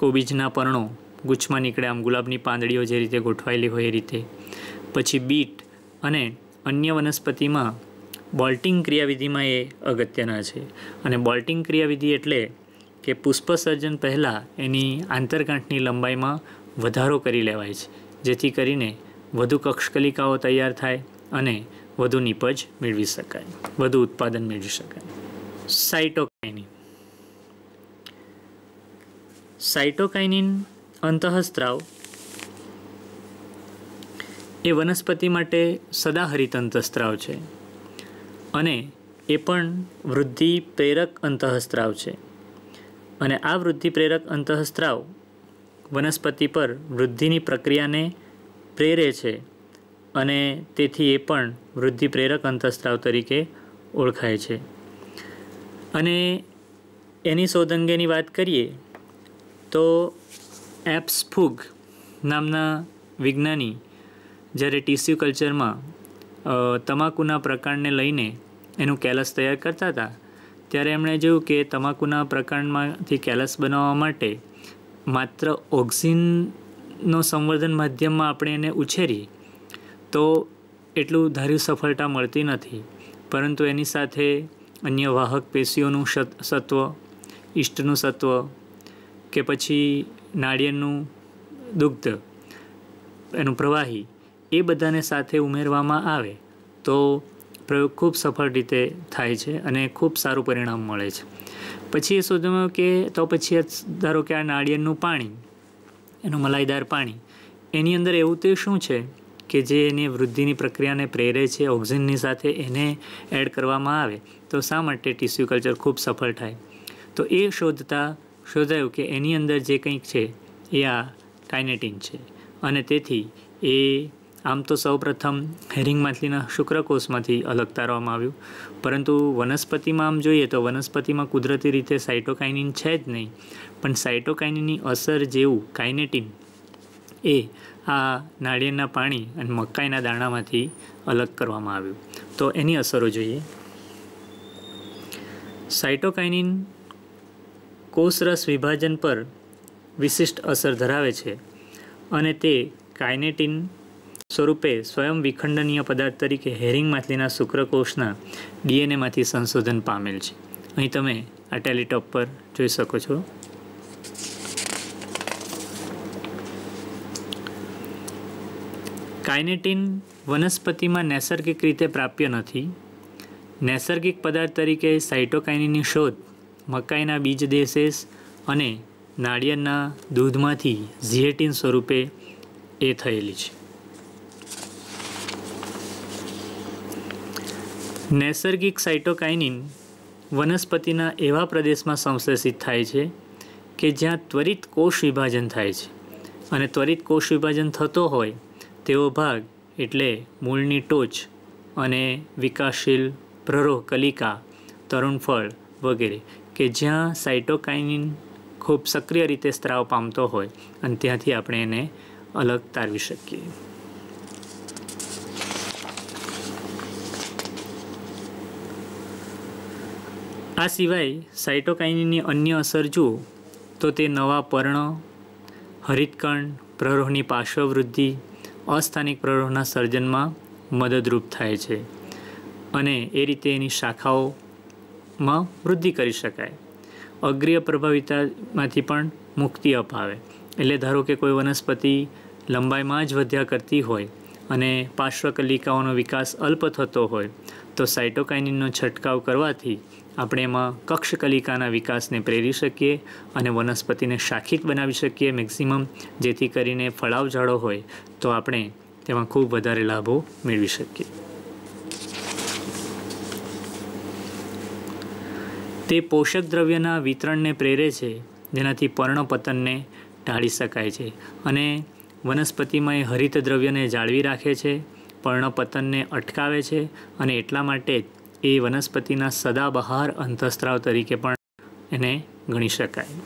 કોબીજના પર્ણો ગુચ્છમાં નીકળે આમ ગુલાબની પાંદડીઓ જે રીતે ગોઠવાયેલી હોય એ રીતે પછી બીટ અને અન્ય વનસ્પતિમાં બોલ્ટિંગ ક્રિયાવિધિમાં એ અગત્યના છે અને બોલ્ટિંગ ક્રિયાવિધિ એટલે કે પુષ્પસર્જન પહેલાં એની આંતરગાંઠની લંબાઈમાં વધારો કરી લેવાય છે જેથી કરીને વધુ કક્ષકલિકાઓ તૈયાર થાય અને વધુ નિપજ મેળવી શકાય વધુ ઉત્પાદન મેળવી શકાય સાઇટોકાઇનિન સાઇટોકાઇનિન અંતઃસ્ત્રાવ એ વનસ્પતિ માટે સદાહરિત અંતઃસ્ત્રાવ છે અને એ પણ વૃદ્ધિ પ્રેરક અંતઃસ્ત્રાવ છે અને આ વૃદ્ધિ પ્રેરક અંતઃસ્ત્રાવ વનસ્પતિ પર વૃદ્ધિની પ્રક્રિયાને પ્રેરે છે અને તેથી એ પણ વૃદ્ધિ પ્રેરક અંતઃસ્ત્રાવ તરીકે ઓળખાય છે અને એની શોધ અંગેની વાત કરીએ તો એપ્સ ફૂગ નામના વિજ્ઞાની જ્યારે ટીસ્યુ કલ્ચરમાં તમાકુના પ્રકાંડને લઈને એનું કેલસ તૈયાર કરતા હતા ત્યારે એમણે જોયું કે તમાકુના પ્રકાંડમાંથી કેલસ બનાવવા માટે માત્ર ઓક્સિનનો સંવર્ધન માધ્યમમાં આપણે એને ઉછેરીએ તો એટલું ધાર્યું સફળતા મળતી નથી પરંતુ એની સાથે અન્ય વાહક પેશીઓનું સત્વ ઈષ્ટનું સત્વ કે પછી નાળિયેરનું દુગ્ધ એનું પ્રવાહી એ બધાને સાથે ઉમેરવામાં આવે તો પ્રયોગ ખૂબ સફળ રીતે થાય છે અને ખૂબ સારું પરિણામ મળે છે પછી એ શોધ્યું કે તો પછી ધારો કે આ નાળિયેરનું પાણી એનું મલાઈદાર પાણી એની અંદર એવું તે શું છે કે જે એની વૃદ્ધિની પ્રક્રિયાને પ્રેરે છે ઓક્સિજનની સાથે એને એડ કરવામાં આવે તો શા માટે ટીસ્યુ કલ્ચર ખૂબ સફળ થાય તો એ શોધતા શોધાયું કે એની અંદર જે કંઈક છે એ આ કાઇનેટિન છે અને તેથી એ આમ તો સૌપ્રથમ હેરિંગ માછલીના શુક્રકોષમાંથી અલગ તારવામાં આવ્યું પરંતુ વનસ્પતિમાં આમ જોઈએ તો વનસ્પતિમાં કુદરતી રીતે સાઇટોકાઇનિન છે જ નહીં પણ સાઇટોકાઇનિનની અસર જેવું કાઇનેટિન એ આ નાળિયેરના પાણી અને મકાઈના દાણામાંથી અલગ કરવામાં આવ્યું તો એની અસરો જોઈએ સાઇટોકાઇનિન કોષરસ વિભાજન પર વિશિષ્ટ અસર ધરાવે છે અને તે કાઇનેટિન સ્વરૂપે સ્વયં વિખંડનીય પદાર્થ તરીકે હેરિંગ માછલીના શુક્રકોષના ડીએનએમાંથી સંશોધન પામેલ છે અહીં તમે આ ટેલિટોપ પર જોઈ શકો છો કાઇનેટિન વનસ્પતિમાં નૈસર્ગિક રીતે પ્રાપ્ય નથી નૈસર્ગિક પદાર્થ તરીકે સાઇટોકાઇનની શોધ મકાઈના બીજ દેશેસ અને નાળિયેરના દૂધમાંથી ઝિએટિન સ્વરૂપે એ થયેલી છે નૈસર્ગિક સાઇટોકાઇનિન વનસ્પતિના એવા પ્રદેશમાં સંશ્લેષિત થાય છે કે જ્યાં ત્વરિત કોષ વિભાજન થાય છે અને ત્વરિત કોષ વિભાજન થતો હોય તેવો ભાગ એટલે મૂળની ટોચ અને વિકાસશીલ પ્રરોહ કલિકા તરુણફળ વગેરે કે જ્યાં સાઇટોકાઇનિન ખૂબ સક્રિય રીતે સ્ત્રાવ પામતો હોય અને ત્યાંથી આપણે એને અલગ તારવી શકીએ આ સિવાય સાઇટોકાઇનની અન્ય અસર જુઓ તો તે નવા પર્ણ હરિતકણ પ્રરોહની પાર્શ્વવૃદ્ધિ અસ્થાનિક પ્રરોહના સર્જનમાં મદદરૂપ થાય છે અને એ રીતે એની શાખાઓમાં વૃદ્ધિ કરી શકાય અગ્રિય પ્રભાવિતામાંથી પણ મુક્તિ અપાવે એટલે ધારો કે કોઈ વનસ્પતિ લંબાઈમાં જ વધ્યા કરતી હોય અને પાર્શ્વકલિકાઓનો વિકાસ અલ્પ થતો હોય તો સાઇટોકાઇનિનનો છંટકાવ કરવાથી આપણે એમાં કક્ષકલિકાના વિકાસને પ્રેરી શકીએ અને વનસ્પતિને શાખિત બનાવી શકીએ મેક્સિમમ જેથી કરીને ફળાવ ઝાડો હોય તો આપણે તેમાં ખૂબ વધારે લાભો મેળવી શકીએ તે પોષક દ્રવ્યના વિતરણને પ્રેરે છે જેનાથી પર્ણપતનને ટાળી શકાય છે અને વનસ્પતિમાં એ હરિત દ્રવ્યને જાળવી રાખે છે પર્ણપતનને અટકાવે છે અને એટલા માટે જ એ વનસ્પતિના સદાબહાર અંતઃસ્ત્રાવ તરીકે પણ એને ગણી શકાય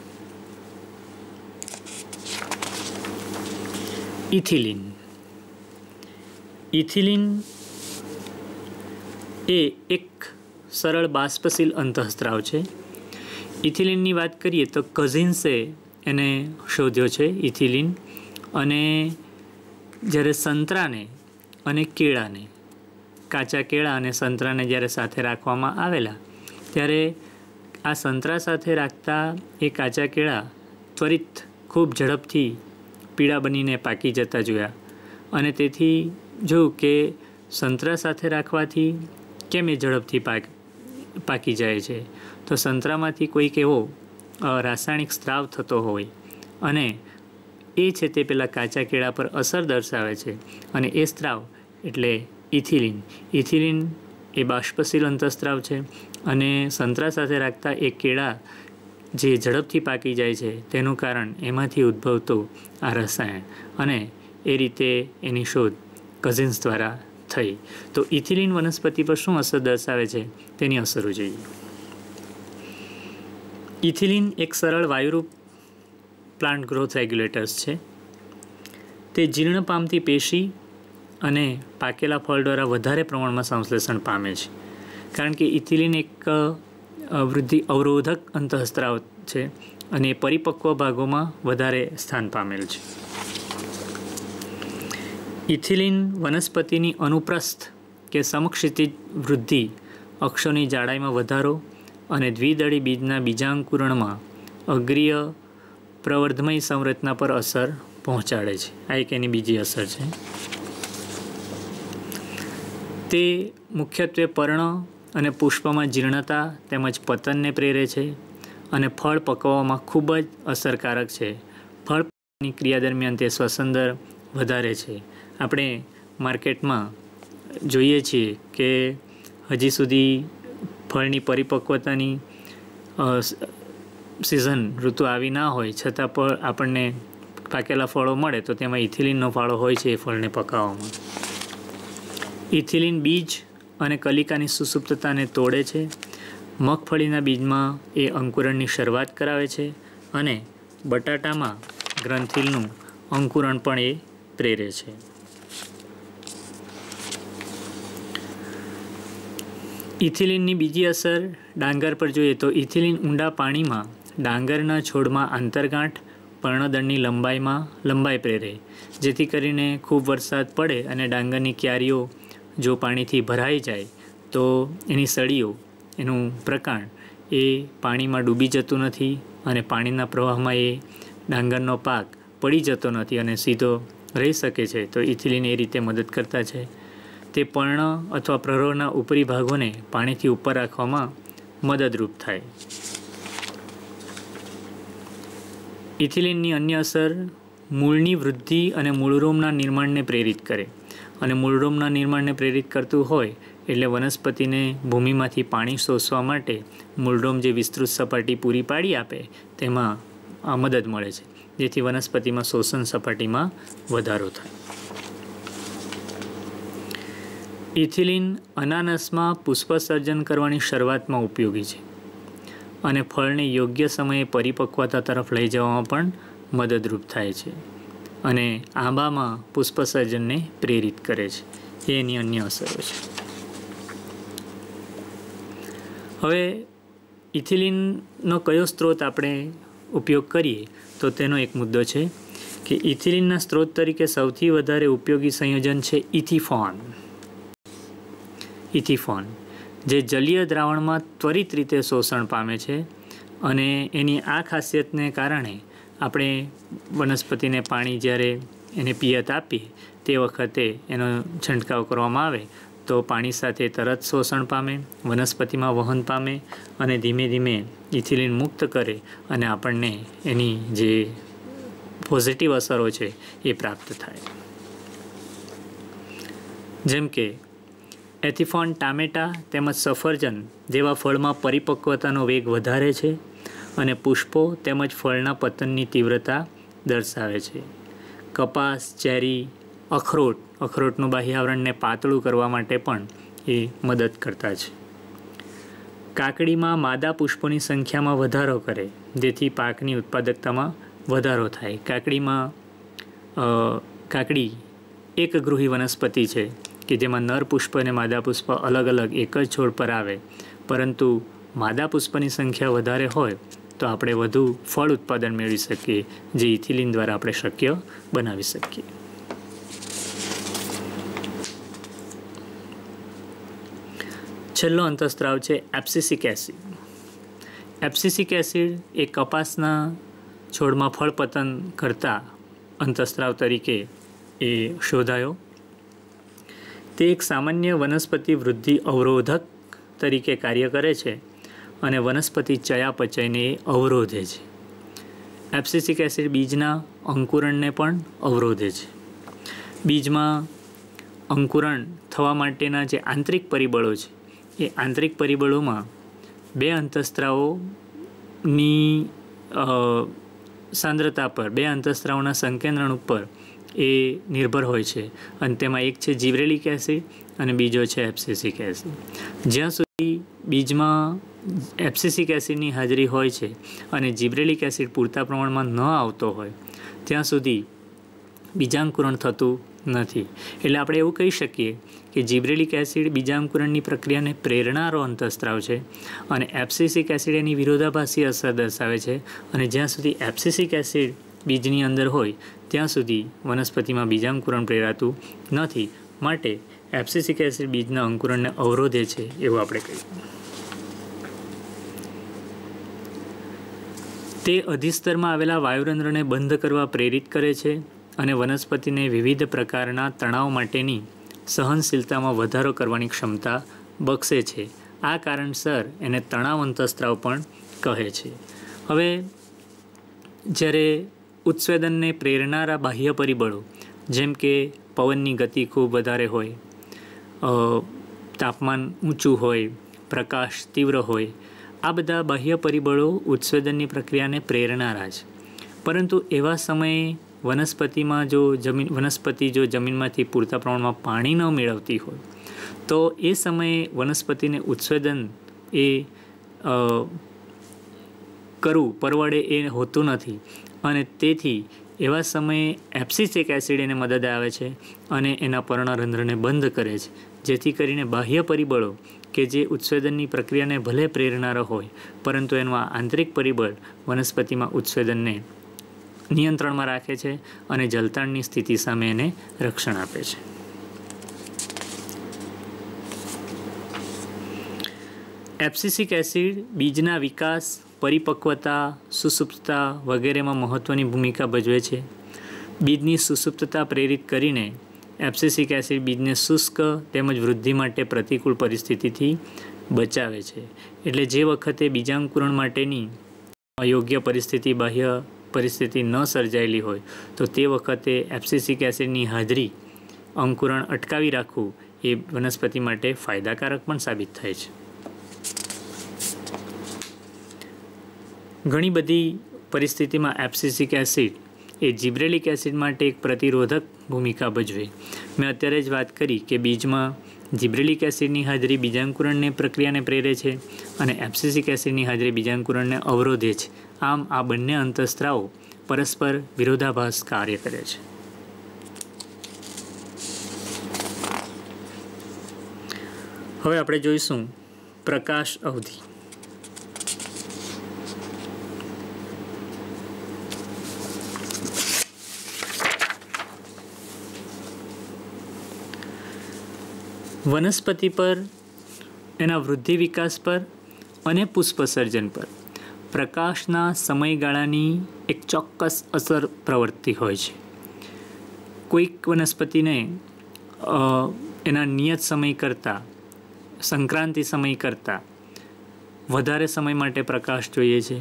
ઇથિલિન ઇથિલિન એ એક સરળ બાષ્પશીલ અંતઃસ્ત્રાવ છે ઇથિલિનની વાત કરીએ તો કઝિન્સે એને શોધ્યો છે ઇથિલિન અને જ્યારે સંતરાને અને કેળાને કાચા કેળા અને સંતરાને જ્યારે સાથે રાખવામાં આવેલા ત્યારે આ સંતરા સાથે રાખતા એ કાચા કેળા ત્વરિત ખૂબ ઝડપથી પીળા બનીને પાકી જતા જોયા અને તેથી જોયું કે સંતરા સાથે રાખવાથી કેમ એ ઝડપથી પાક પાકી જાય છે તો સંતરામાંથી કોઈક એવો રાસાયણિક સ્ત્રાવ થતો હોય અને એ છે તે પેલા કાચા કેળા પર અસર દર્શાવે છે અને એ સ્ત્રાવ એટલે ઇથિલિન ઇથિલિન એ બાષ્પશીલ અંતઃસ્ત્રાવ છે અને સંતરા સાથે રાખતા એ કેળા જે ઝડપથી પાકી જાય છે તેનું કારણ એમાંથી ઉદ્ભવતું આ રસાયણ અને એ રીતે એની શોધ કઝિન્સ દ્વારા થઈ તો ઇથિલિન વનસ્પતિ પર શું અસર દર્શાવે છે તેની અસરો જોઈએ ઇથિલિન એક સરળ વાયુરૂપ પ્લાન્ટ ગ્રોથ રેગ્યુલેટર્સ છે તે જીર્ણ પામતી પેશી અને પાકેલા ફળ દ્વારા વધારે પ્રમાણમાં સંશ્લેષણ પામે છે કારણ કે ઇથિલિન એક વૃદ્ધિ અવરોધક અંતઃસ્ત્રાવ છે અને પરિપક્વ ભાગોમાં વધારે સ્થાન પામેલ છે ઇથિલિન વનસ્પતિની અનુપ્રસ્થ કે સમક્ષિતિજ વૃદ્ધિ અક્ષોની જાડાઈમાં વધારો અને દ્વિદળી બીજના બીજાંકુરણમાં અગ્રીય પ્રવર્ધમય સંરચના પર અસર પહોંચાડે છે આ એક એની બીજી અસર છે તે મુખ્યત્વે પર્ણ અને પુષ્પમાં જીર્ણતા તેમજ પતનને પ્રેરે છે અને ફળ પકવવામાં ખૂબ જ અસરકારક છે ફળ ની ક્રિયા દરમિયાન તે સ્વસંદર વધારે છે આપણે માર્કેટમાં જોઈએ છીએ કે હજી સુધી ફળની પરિપક્વતાની સિઝન ઋતુ આવી ના હોય છતાં પણ આપણને પાકેલા ફળો મળે તો તેમાં ઇથિલિનનો ફાળો હોય છે એ ફળને પકાવવામાં ઇથિલિન બીજ અને કલિકાની સુસુપ્તતાને તોડે છે મગફળીના બીજમાં એ અંકુરણની શરૂઆત કરાવે છે અને બટાટામાં ગ્રંથિલનું અંકુરણ પણ એ પ્રેરે છે ઇથિલિનની બીજી અસર ડાંગર પર જોઈએ તો ઇથિલિન ઊંડા પાણીમાં ડાંગરના છોડમાં આંતરગાંઠ પર્ણદળની લંબાઈમાં લંબાઈ પ્રેરે જેથી કરીને ખૂબ વરસાદ પડે અને ડાંગરની ક્યારીઓ જો પાણીથી ભરાઈ જાય તો એની સળીઓ એનું પ્રકાંડ એ પાણીમાં ડૂબી જતું નથી અને પાણીના પ્રવાહમાં એ ડાંગરનો પાક પડી જતો નથી અને સીધો રહી શકે છે તો ઇથિલિન એ રીતે મદદ કરતા છે તે પર્ણ અથવા પ્રરોહના ઉપરી ભાગોને પાણીથી ઉપર રાખવામાં મદદરૂપ થાય ઇથિલિનની અન્ય અસર મૂળની વૃદ્ધિ અને મૂળરોમના નિર્માણને પ્રેરિત કરે અને મૂળરોમના નિર્માણને પ્રેરિત કરતું હોય એટલે વનસ્પતિને ભૂમિમાંથી પાણી શોષવા માટે મૂળરોમ જે વિસ્તૃત સપાટી પૂરી પાડી આપે તેમાં આ મદદ મળે છે જેથી વનસ્પતિમાં શોષણ સપાટીમાં વધારો થાય ઇથિલિન અનાનસમાં પુષ્પસર્જન કરવાની શરૂઆતમાં ઉપયોગી છે અને ફળને યોગ્ય સમયે પરિપક્વતા તરફ લઈ જવામાં પણ મદદરૂપ થાય છે અને આંબામાં પુષ્પસર્જનને પ્રેરિત કરે છે એની અન્ય અસરો છે હવે ઇથિલિનનો કયો સ્ત્રોત આપણે ઉપયોગ કરીએ તો તેનો એક મુદ્દો છે કે ઇથિલિનના સ્ત્રોત તરીકે સૌથી વધારે ઉપયોગી સંયોજન છે ઇથિફોન ઇથિફોન જે જલીય દ્રાવણમાં ત્વરિત રીતે શોષણ પામે છે અને એની આ ખાસિયતને કારણે આપણે વનસ્પતિને પાણી જ્યારે એને પિયત આપીએ તે વખતે એનો છંટકાવ કરવામાં આવે તો પાણી સાથે તરત શોષણ પામે વનસ્પતિમાં વહન પામે અને ધીમે ધીમે ઇથિલિન મુક્ત કરે અને આપણને એની જે પોઝિટિવ અસરો છે એ પ્રાપ્ત થાય જેમ કે એથિફોન ટામેટા તેમજ સફરજન જેવા ફળમાં પરિપક્વતાનો વેગ વધારે છે અને પુષ્પો તેમજ ફળના પતનની તીવ્રતા દર્શાવે છે કપાસ ચેરી અખરોટ અખરોટનું બાહ્ય આવરણને પાતળું કરવા માટે પણ એ મદદ કરતા છે કાકડીમાં માદા પુષ્પોની સંખ્યામાં વધારો કરે જેથી પાકની ઉત્પાદકતામાં વધારો થાય કાકડીમાં કાકડી એક ગૃહી વનસ્પતિ છે કે જેમાં નર પુષ્પ અને માદા પુષ્પ અલગ અલગ એક જ છોડ પર આવે પરંતુ માદા પુષ્પની સંખ્યા વધારે હોય તો આપણે વધુ ફળ ઉત્પાદન મેળવી શકીએ જે ઇથિલિન દ્વારા આપણે શક્ય બનાવી શકીએ છેલ્લો અંતઃસ્ત્રાવ છે એપ્સિસિક એસિડ એપ્સિસિક એસિડ એ કપાસના છોડમાં ફળપતન કરતા અંતસ્ત્રાવ તરીકે એ શોધાયો તે એક સામાન્ય વનસ્પતિ વૃદ્ધિ અવરોધક તરીકે કાર્ય કરે છે અને વનસ્પતિ ચયાપચયને અવરોધે છે એપ્સિસિક એસિડ બીજના અંકુરણને પણ અવરોધે છે બીજમાં અંકુરણ થવા માટેના જે આંતરિક પરિબળો છે એ આંતરિક પરિબળોમાં બે અંતઃસ્ત્રાવોની સાંદ્રતા પર બે અંતસ્ત્રાઓના સંકેન્દ્રણ ઉપર એ નિર્ભર હોય છે અને તેમાં એક છે જીવરેલિક એસિડ અને બીજો છે એપ્સિસિક એસિડ જ્યાં સુધી બીજમાં એપ્સિસિક એસિડની હાજરી હોય છે અને જીબ્રેલિક એસિડ પૂરતા પ્રમાણમાં ન આવતો હોય ત્યાં સુધી બીજાંકુરણ થતું નથી એટલે આપણે એવું કહી શકીએ કે જીબ્રેલિક એસિડ બીજાંકુરણની પ્રક્રિયાને પ્રેરણારો અંતઃસ્ત્રાવ છે અને એપ્સિસિક એસિડ એની વિરોધાભાસી અસર દર્શાવે છે અને જ્યાં સુધી એપ્સિસિક એસિડ બીજની અંદર હોય ત્યાં સુધી વનસ્પતિમાં બીજાંકુરણ પ્રેરાતું નથી માટે એપ્સિસિક એસિડ બીજના અંકુરણને અવરોધે છે એવું આપણે કહ્યું તે અધિસ્તરમાં આવેલા વાયુરંધ્રને બંધ કરવા પ્રેરિત કરે છે અને વનસ્પતિને વિવિધ પ્રકારના તણાવ માટેની સહનશીલતામાં વધારો કરવાની ક્ષમતા બક્ષે છે આ કારણસર એને તણાવ અંતઃસ્ત્રાવ પણ કહે છે હવે જ્યારે ઉત્સેદનને પ્રેરનારા બાહ્ય પરિબળો જેમ કે પવનની ગતિ ખૂબ વધારે હોય તાપમાન ઊંચું હોય પ્રકાશ તીવ્ર હોય આ બધા બાહ્ય પરિબળો ઉત્સેદનની પ્રક્રિયાને પ્રેરનારા છે પરંતુ એવા સમયે વનસ્પતિમાં જો જમીન વનસ્પતિ જો જમીનમાંથી પૂરતા પ્રમાણમાં પાણી ન મેળવતી હોય તો એ સમયે વનસ્પતિને ઉત્સર્જન એ કરવું પરવડે એ હોતું નથી અને તેથી એવા સમયે એપ્સિસિક એસિડ એને મદદ આવે છે અને એના પર્ણરંધ્રને બંધ કરે છે જેથી કરીને બાહ્ય પરિબળો કે જે ઉત્સેદનની પ્રક્રિયાને ભલે પ્રેરનારા હોય પરંતુ એનું આ આંતરિક પરિબળ વનસ્પતિમાં ઉત્સેદનને નિયંત્રણમાં રાખે છે અને જલતાણની સ્થિતિ સામે એને રક્ષણ આપે છે એપ્સિસિક એસિડ બીજના વિકાસ પરિપક્વતા સુસુપ્તતા વગેરેમાં મહત્ત્વની ભૂમિકા ભજવે છે બીજની સુસુપ્તતા પ્રેરિત કરીને એપ્સેસિક એસિડ બીજને શુષ્ક તેમજ વૃદ્ધિ માટે પ્રતિકૂળ પરિસ્થિતિથી બચાવે છે એટલે જે વખતે બીજાંકુરણ માટેની અયોગ્ય પરિસ્થિતિ બાહ્ય પરિસ્થિતિ ન સર્જાયેલી હોય તો તે વખતે એપ્સિસિક એસિડની હાજરી અંકુરણ અટકાવી રાખવું એ વનસ્પતિ માટે ફાયદાકારક પણ સાબિત થાય છે ઘણી બધી પરિસ્થિતિમાં એપ્સિસિક એસિડ એ જીબ્રેલિક એસિડ માટે એક પ્રતિરોધક ભૂમિકા ભજવે મેં અત્યારે જ વાત કરી કે બીજમાં જીબ્રેલિક એસિડની હાજરી બીજાંકુરણને પ્રક્રિયાને પ્રેરે છે અને એપ્સિસિક એસિડની હાજરી બીજાંકુરણને અવરોધે છે આમ આ બંને અંતઃસ્ત્રાવો પરસ્પર વિરોધાભાસ કાર્ય કરે છે હવે આપણે જોઈશું પ્રકાશ અવધિ વનસ્પતિ પર એના વૃદ્ધિ વિકાસ પર અને પુષ્પસર્જન પર પ્રકાશના સમયગાળાની એક ચોક્કસ અસર પ્રવર્તી હોય છે કોઈક વનસ્પતિને એના નિયત સમય કરતાં સંક્રાંતિ સમય કરતાં વધારે સમય માટે પ્રકાશ જોઈએ છે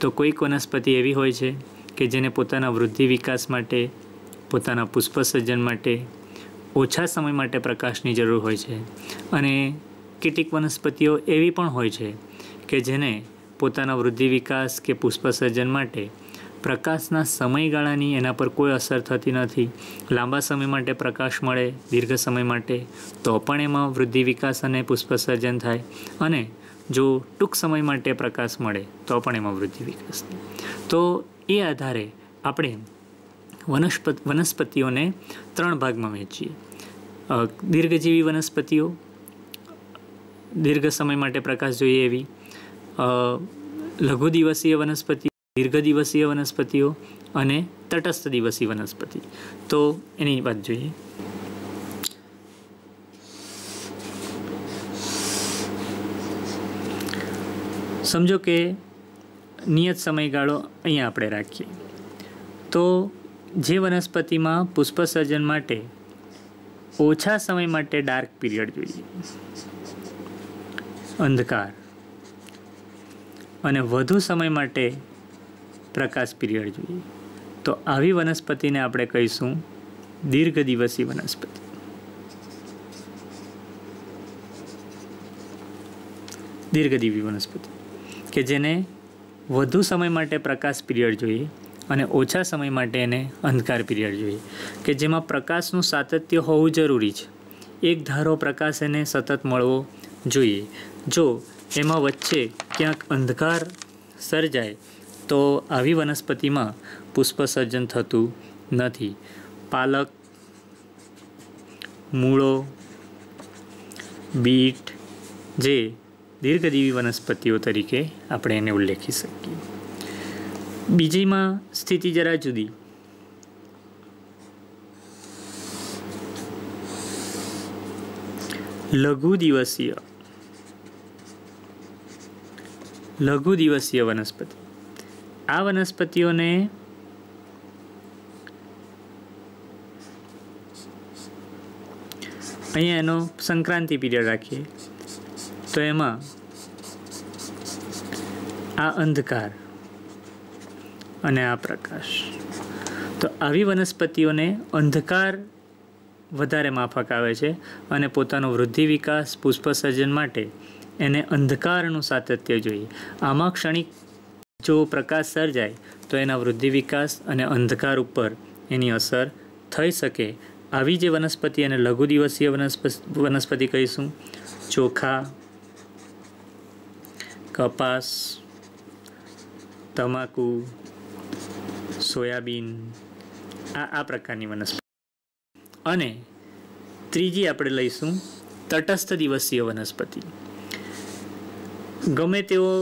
તો કોઈક વનસ્પતિ એવી હોય છે કે જેને પોતાના વૃદ્ધિ વિકાસ માટે પોતાના પુષ્પસર્જન માટે ઓછા સમય માટે પ્રકાશની જરૂર હોય છે અને કેટલીક વનસ્પતિઓ એવી પણ હોય છે કે જેને પોતાના વૃદ્ધિ વિકાસ કે પુષ્પસર્જન માટે પ્રકાશના સમયગાળાની એના પર કોઈ અસર થતી નથી લાંબા સમય માટે પ્રકાશ મળે દીર્ઘ સમય માટે તો પણ એમાં વૃદ્ધિ વિકાસ અને પુષ્પસર્જન થાય અને જો ટૂંક સમય માટે પ્રકાશ મળે તો પણ એમાં વૃદ્ધિ વિકાસ તો એ આધારે આપણે વનસ્પત વનસ્પતિઓને ત્રણ ભાગમાં વહેંચીએ દીર્ઘજીવી વનસ્પતિઓ દીર્ઘ સમય માટે પ્રકાશ જોઈએ એવી લઘુ દિવસીય વનસ્પતિ દીર્ઘ દિવસીય વનસ્પતિઓ અને તટસ્થ દિવસીય વનસ્પતિ તો એની વાત જોઈએ સમજો કે નિયત સમયગાળો અહીંયા આપણે રાખીએ તો જે વનસ્પતિમાં પુષ્પસર્જન માટે ઓછા સમય માટે ડાર્ક પીરિયડ જોઈએ અંધકાર અને વધુ સમય માટે પ્રકાશ પીરિયડ જોઈએ તો આવી વનસ્પતિને આપણે કહીશું દીર્ઘ દિવસી વનસ્પતિ દીર્ઘદીવી વનસ્પતિ કે જેને વધુ સમય માટે પ્રકાશ પીરિયડ જોઈએ અને ઓછા સમય માટે એને અંધકાર પીરિયડ જોઈએ કે જેમાં પ્રકાશનું સાતત્ય હોવું જરૂરી છે એક ધારો પ્રકાશ એને સતત મળવો જોઈએ જો એમાં વચ્ચે ક્યાંક અંધકાર સર્જાય તો આવી વનસ્પતિમાં પુષ્પસર્જન થતું નથી પાલક મૂળો બીટ જે દીર્ઘજીવી વનસ્પતિઓ તરીકે આપણે એને ઉલ્લેખી શકીએ બીજીમાં સ્થિતિ જરા જુદી લઘુ દિવસીય લઘુ દિવસીય વનસ્પતિ આ વનસ્પતિઓને અહીંયા એનો સંક્રાંતિ પીરિયડ રાખીએ તો એમાં આ અંધકાર અને આ પ્રકાશ તો આવી વનસ્પતિઓને અંધકાર વધારે માફક આવે છે અને પોતાનો વૃદ્ધિ વિકાસ પુષ્પસર્જન માટે એને અંધકારનું સાતત્ય જોઈએ આમાં ક્ષણિક જો પ્રકાશ સર્જાય તો એના વૃદ્ધિ વિકાસ અને અંધકાર ઉપર એની અસર થઈ શકે આવી જે વનસ્પતિ એને લઘુ દિવસીય વનસ્પતિ કહીશું ચોખા કપાસ તમાકુ સોયાબીન આ આ પ્રકારની વનસ્પતિ અને ત્રીજી આપણે લઈશું તટસ્થ દિવસીય વનસ્પતિ ગમે તેવો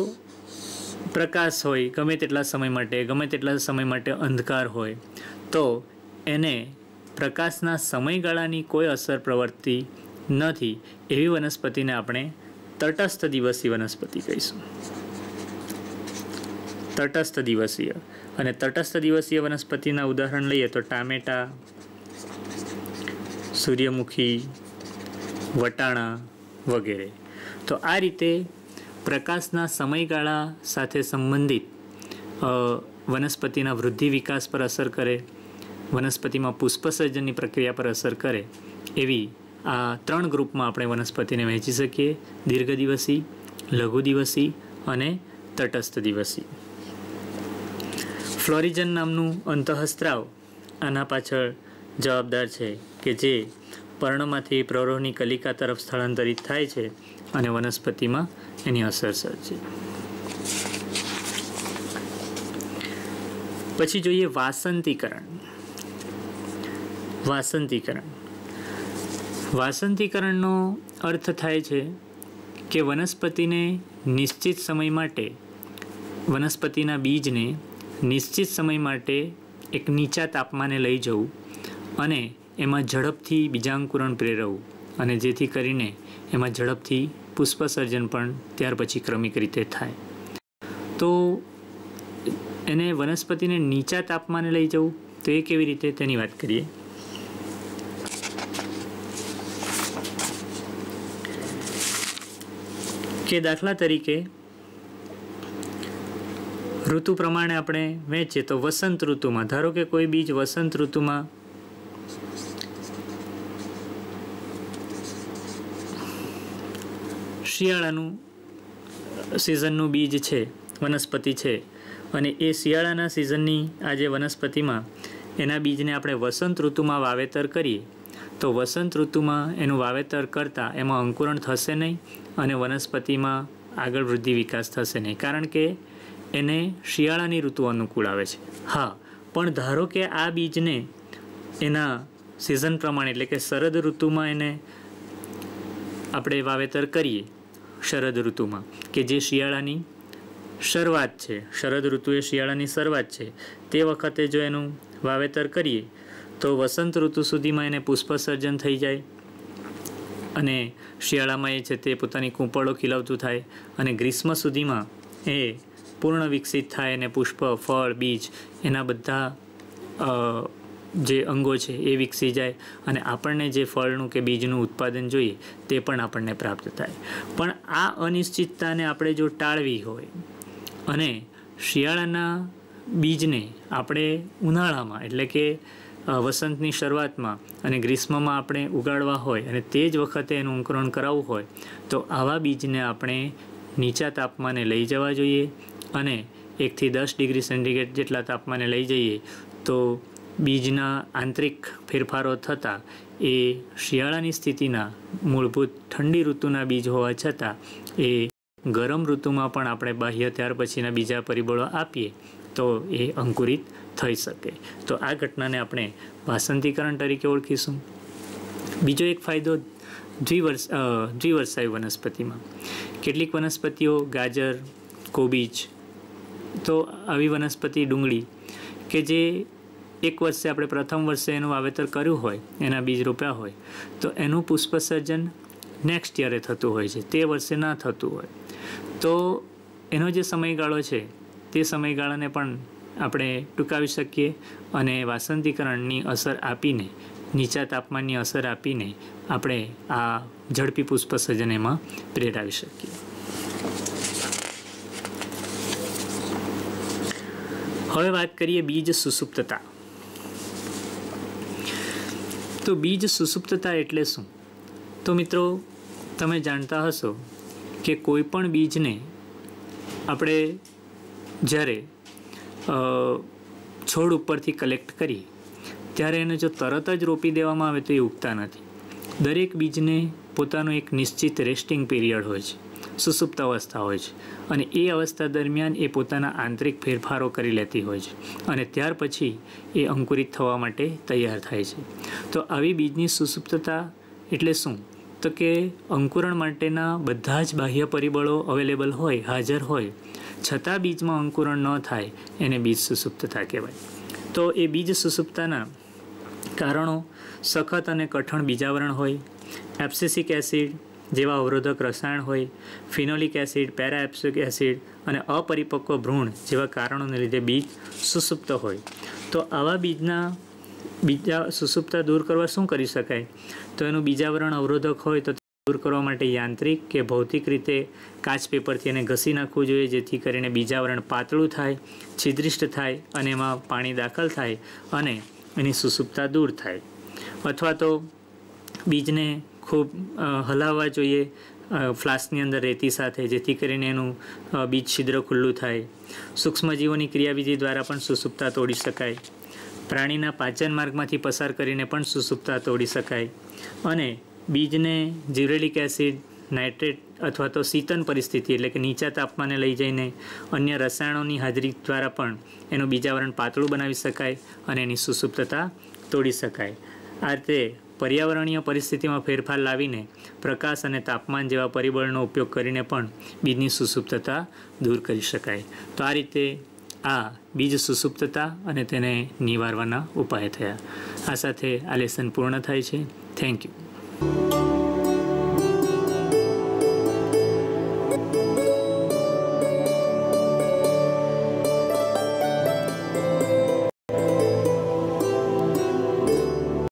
પ્રકાશ હોય ગમે તેટલા સમય માટે ગમે તેટલા સમય માટે અંધકાર હોય તો એને પ્રકાશના સમયગાળાની કોઈ અસર પ્રવર્તી નથી એવી વનસ્પતિને આપણે તટસ્થ દિવસીય વનસ્પતિ કહીશું તટસ્થ દિવસીય અને તટસ્થ દિવસીય વનસ્પતિના ઉદાહરણ લઈએ તો ટામેટા સૂર્યમુખી વટાણા વગેરે તો આ રીતે પ્રકાશના સમયગાળા સાથે સંબંધિત વનસ્પતિના વૃદ્ધિ વિકાસ પર અસર કરે વનસ્પતિમાં પુષ્પસર્જનની પ્રક્રિયા પર અસર કરે એવી આ ત્રણ ગ્રુપમાં આપણે વનસ્પતિને વહેંચી શકીએ દીર્ઘ દિવસી લઘુ દિવસી અને તટસ્થ દિવસી ફ્લોરિજન નામનું અંતઃસ્ત્રાવ આના પાછળ જવાબદાર છે કે જે પર્ણમાંથી પ્રરોહની કલિકા તરફ સ્થળાંતરિત થાય છે અને વનસ્પતિમાં એની અસર સર્જે પછી જોઈએ વાસંતીકરણ વાસંતીકરણ વાસંતીકરણનો અર્થ થાય છે કે વનસ્પતિને નિશ્ચિત સમય માટે વનસ્પતિના બીજને નિશ્ચિત સમય માટે એક નીચા તાપમાને લઈ જવું અને એમાં ઝડપથી બીજાંકુરણ પ્રેરવું અને જેથી કરીને એમાં ઝડપથી પુષ્પસર્જન પણ ત્યાર પછી ક્રમિક રીતે થાય તો એને વનસ્પતિને નીચા તાપમાને લઈ જવું તો એ કેવી રીતે તેની વાત કરીએ કે દાખલા તરીકે ઋતુ પ્રમાણે આપણે વેચીએ તો વસંત ઋતુમાં ધારો કે કોઈ બીજ વસંત ઋતુમાં શિયાળાનું સિઝનનું બીજ છે વનસ્પતિ છે અને એ શિયાળાના સિઝનની આજે વનસ્પતિમાં એના બીજને આપણે વસંત ઋતુમાં વાવેતર કરીએ તો વસંત ઋતુમાં એનું વાવેતર કરતાં એમાં અંકુરણ થશે નહીં અને વનસ્પતિમાં આગળ વૃદ્ધિ વિકાસ થશે નહીં કારણ કે એને શિયાળાની ઋતુ અનુકૂળ આવે છે હા પણ ધારો કે આ બીજને એના સિઝન પ્રમાણે એટલે કે શરદ ઋતુમાં એને આપણે વાવેતર કરીએ શરદ ઋતુમાં કે જે શિયાળાની શરૂઆત છે શરદ ઋતુ એ શિયાળાની શરૂઆત છે તે વખતે જો એનું વાવેતર કરીએ તો વસંત ઋતુ સુધીમાં એને પુષ્પસર્જન થઈ જાય અને શિયાળામાં એ છે તે પોતાની કૂંપળો ખીલવતું થાય અને ગ્રીષ્મ સુધીમાં એ પૂર્ણ વિકસિત થાય અને પુષ્પ ફળ બીજ એના બધા જે અંગો છે એ વિકસી જાય અને આપણને જે ફળનું કે બીજનું ઉત્પાદન જોઈએ તે પણ આપણને પ્રાપ્ત થાય પણ આ અનિશ્ચિતતાને આપણે જો ટાળવી હોય અને શિયાળાના બીજને આપણે ઉનાળામાં એટલે કે વસંતની શરૂઆતમાં અને ગ્રીષ્મમાં આપણે ઉગાડવા હોય અને તે જ વખતે એનું અંકરણ કરાવવું હોય તો આવા બીજને આપણે નીચા તાપમાને લઈ જવા જોઈએ અને એકથી દસ ડિગ્રી સેન્ટીગ્રેડ જેટલા તાપમાને લઈ જઈએ તો બીજના આંતરિક ફેરફારો થતાં એ શિયાળાની સ્થિતિના મૂળભૂત ઠંડી ઋતુના બીજ હોવા છતાં એ ગરમ ઋતુમાં પણ આપણે બાહ્ય ત્યાર પછીના બીજા પરિબળો આપીએ તો એ અંકુરિત થઈ શકે તો આ ઘટનાને આપણે વાસંતીકરણ તરીકે ઓળખીશું બીજો એક ફાયદો દ્વિવર્ષ દ્વિવર્ષાયુ વનસ્પતિમાં કેટલીક વનસ્પતિઓ ગાજર કોબીજ તો આવી વનસ્પતિ ડુંગળી કે જે એક વર્ષે આપણે પ્રથમ વર્ષે એનું વાવેતર કર્યું હોય એના બીજ રોપ્યા હોય તો એનું પુષ્પસર્જન નેક્સ્ટ યરે થતું હોય છે તે વર્ષે ના થતું હોય તો એનો જે સમયગાળો છે તે સમયગાળાને પણ આપણે ટૂંકાવી શકીએ અને વાસંતીકરણની અસર આપીને નીચા તાપમાનની અસર આપીને આપણે આ ઝડપી પુષ્પસર્જન એમાં પ્રેરાવી શકીએ હવે વાત કરીએ બીજ સુસુપ્તતા તો બીજ સુસુપ્તતા એટલે શું તો મિત્રો તમે જાણતા હશો કે કોઈ પણ બીજને આપણે જ્યારે છોડ ઉપરથી કલેક્ટ કરીએ ત્યારે એને જો તરત જ રોપી દેવામાં આવે તો એ ઉગતા નથી દરેક બીજને પોતાનો એક નિશ્ચિત રેસ્ટિંગ પીરિયડ હોય છે સુસુપ્ત અવસ્થા હોય છે અને એ અવસ્થા દરમિયાન એ પોતાના આંતરિક ફેરફારો કરી લેતી હોય છે અને ત્યાર પછી એ અંકુરિત થવા માટે તૈયાર થાય છે તો આવી બીજની સુસુપ્તતા એટલે શું તો કે અંકુરણ માટેના બધા જ બાહ્ય પરિબળો અવેલેબલ હોય હાજર હોય છતાં બીજમાં અંકુરણ ન થાય એને બીજ સુસુપ્તતા કહેવાય તો એ બીજ સુસુપ્તાના કારણો સખત અને કઠણ બીજાવરણ હોય એપ્સેસિક એસિડ જેવા અવરોધક રસાયણ હોય ફિનોલિક એસિડ પેરાએપ્સિક એસિડ અને અપરિપક્વ ભ્રૂણ જેવા કારણોને લીધે બીજ સુસુપ્ત હોય તો આવા બીજના બીજા સુસુપ્તા દૂર કરવા શું કરી શકાય તો એનું બીજાવરણ અવરોધક હોય તો દૂર કરવા માટે યાંત્રિક કે ભૌતિક રીતે કાચ પેપરથી એને ઘસી નાખવું જોઈએ જેથી કરીને બીજાવરણ પાતળું થાય છિદ્રિષ્ટ થાય અને એમાં પાણી દાખલ થાય અને એની સુસુપ્તા દૂર થાય અથવા તો બીજને ખૂબ હલાવવા જોઈએ ફ્લાસ્કની અંદર રેતી સાથે જેથી કરીને એનું બીજ છિદ્ર ખુલ્લું થાય સૂક્ષ્મજીવોની ક્રિયાવિધિ દ્વારા પણ સુસુપ્તા તોડી શકાય પ્રાણીના પાચન માર્ગમાંથી પસાર કરીને પણ સુસુપ્તા તોડી શકાય અને બીજને જ્યુરેલિક એસિડ નાઇટ્રેટ અથવા તો શીતન પરિસ્થિતિ એટલે કે નીચા તાપમાને લઈ જઈને અન્ય રસાયણોની હાજરી દ્વારા પણ એનું બીજાવરણ પાતળું બનાવી શકાય અને એની સુસુપ્તતા તોડી શકાય આ રીતે પર્યાવરણીય પરિસ્થિતિમાં ફેરફાર લાવીને પ્રકાશ અને તાપમાન જેવા પરિબળનો ઉપયોગ કરીને પણ બીજની સુસુપ્તતા દૂર કરી શકાય તો આ રીતે આ બીજ સુસુપ્તતા અને તેને નિવારવાના ઉપાય થયા આ સાથે આ લેસન પૂર્ણ થાય છે થેન્ક યુ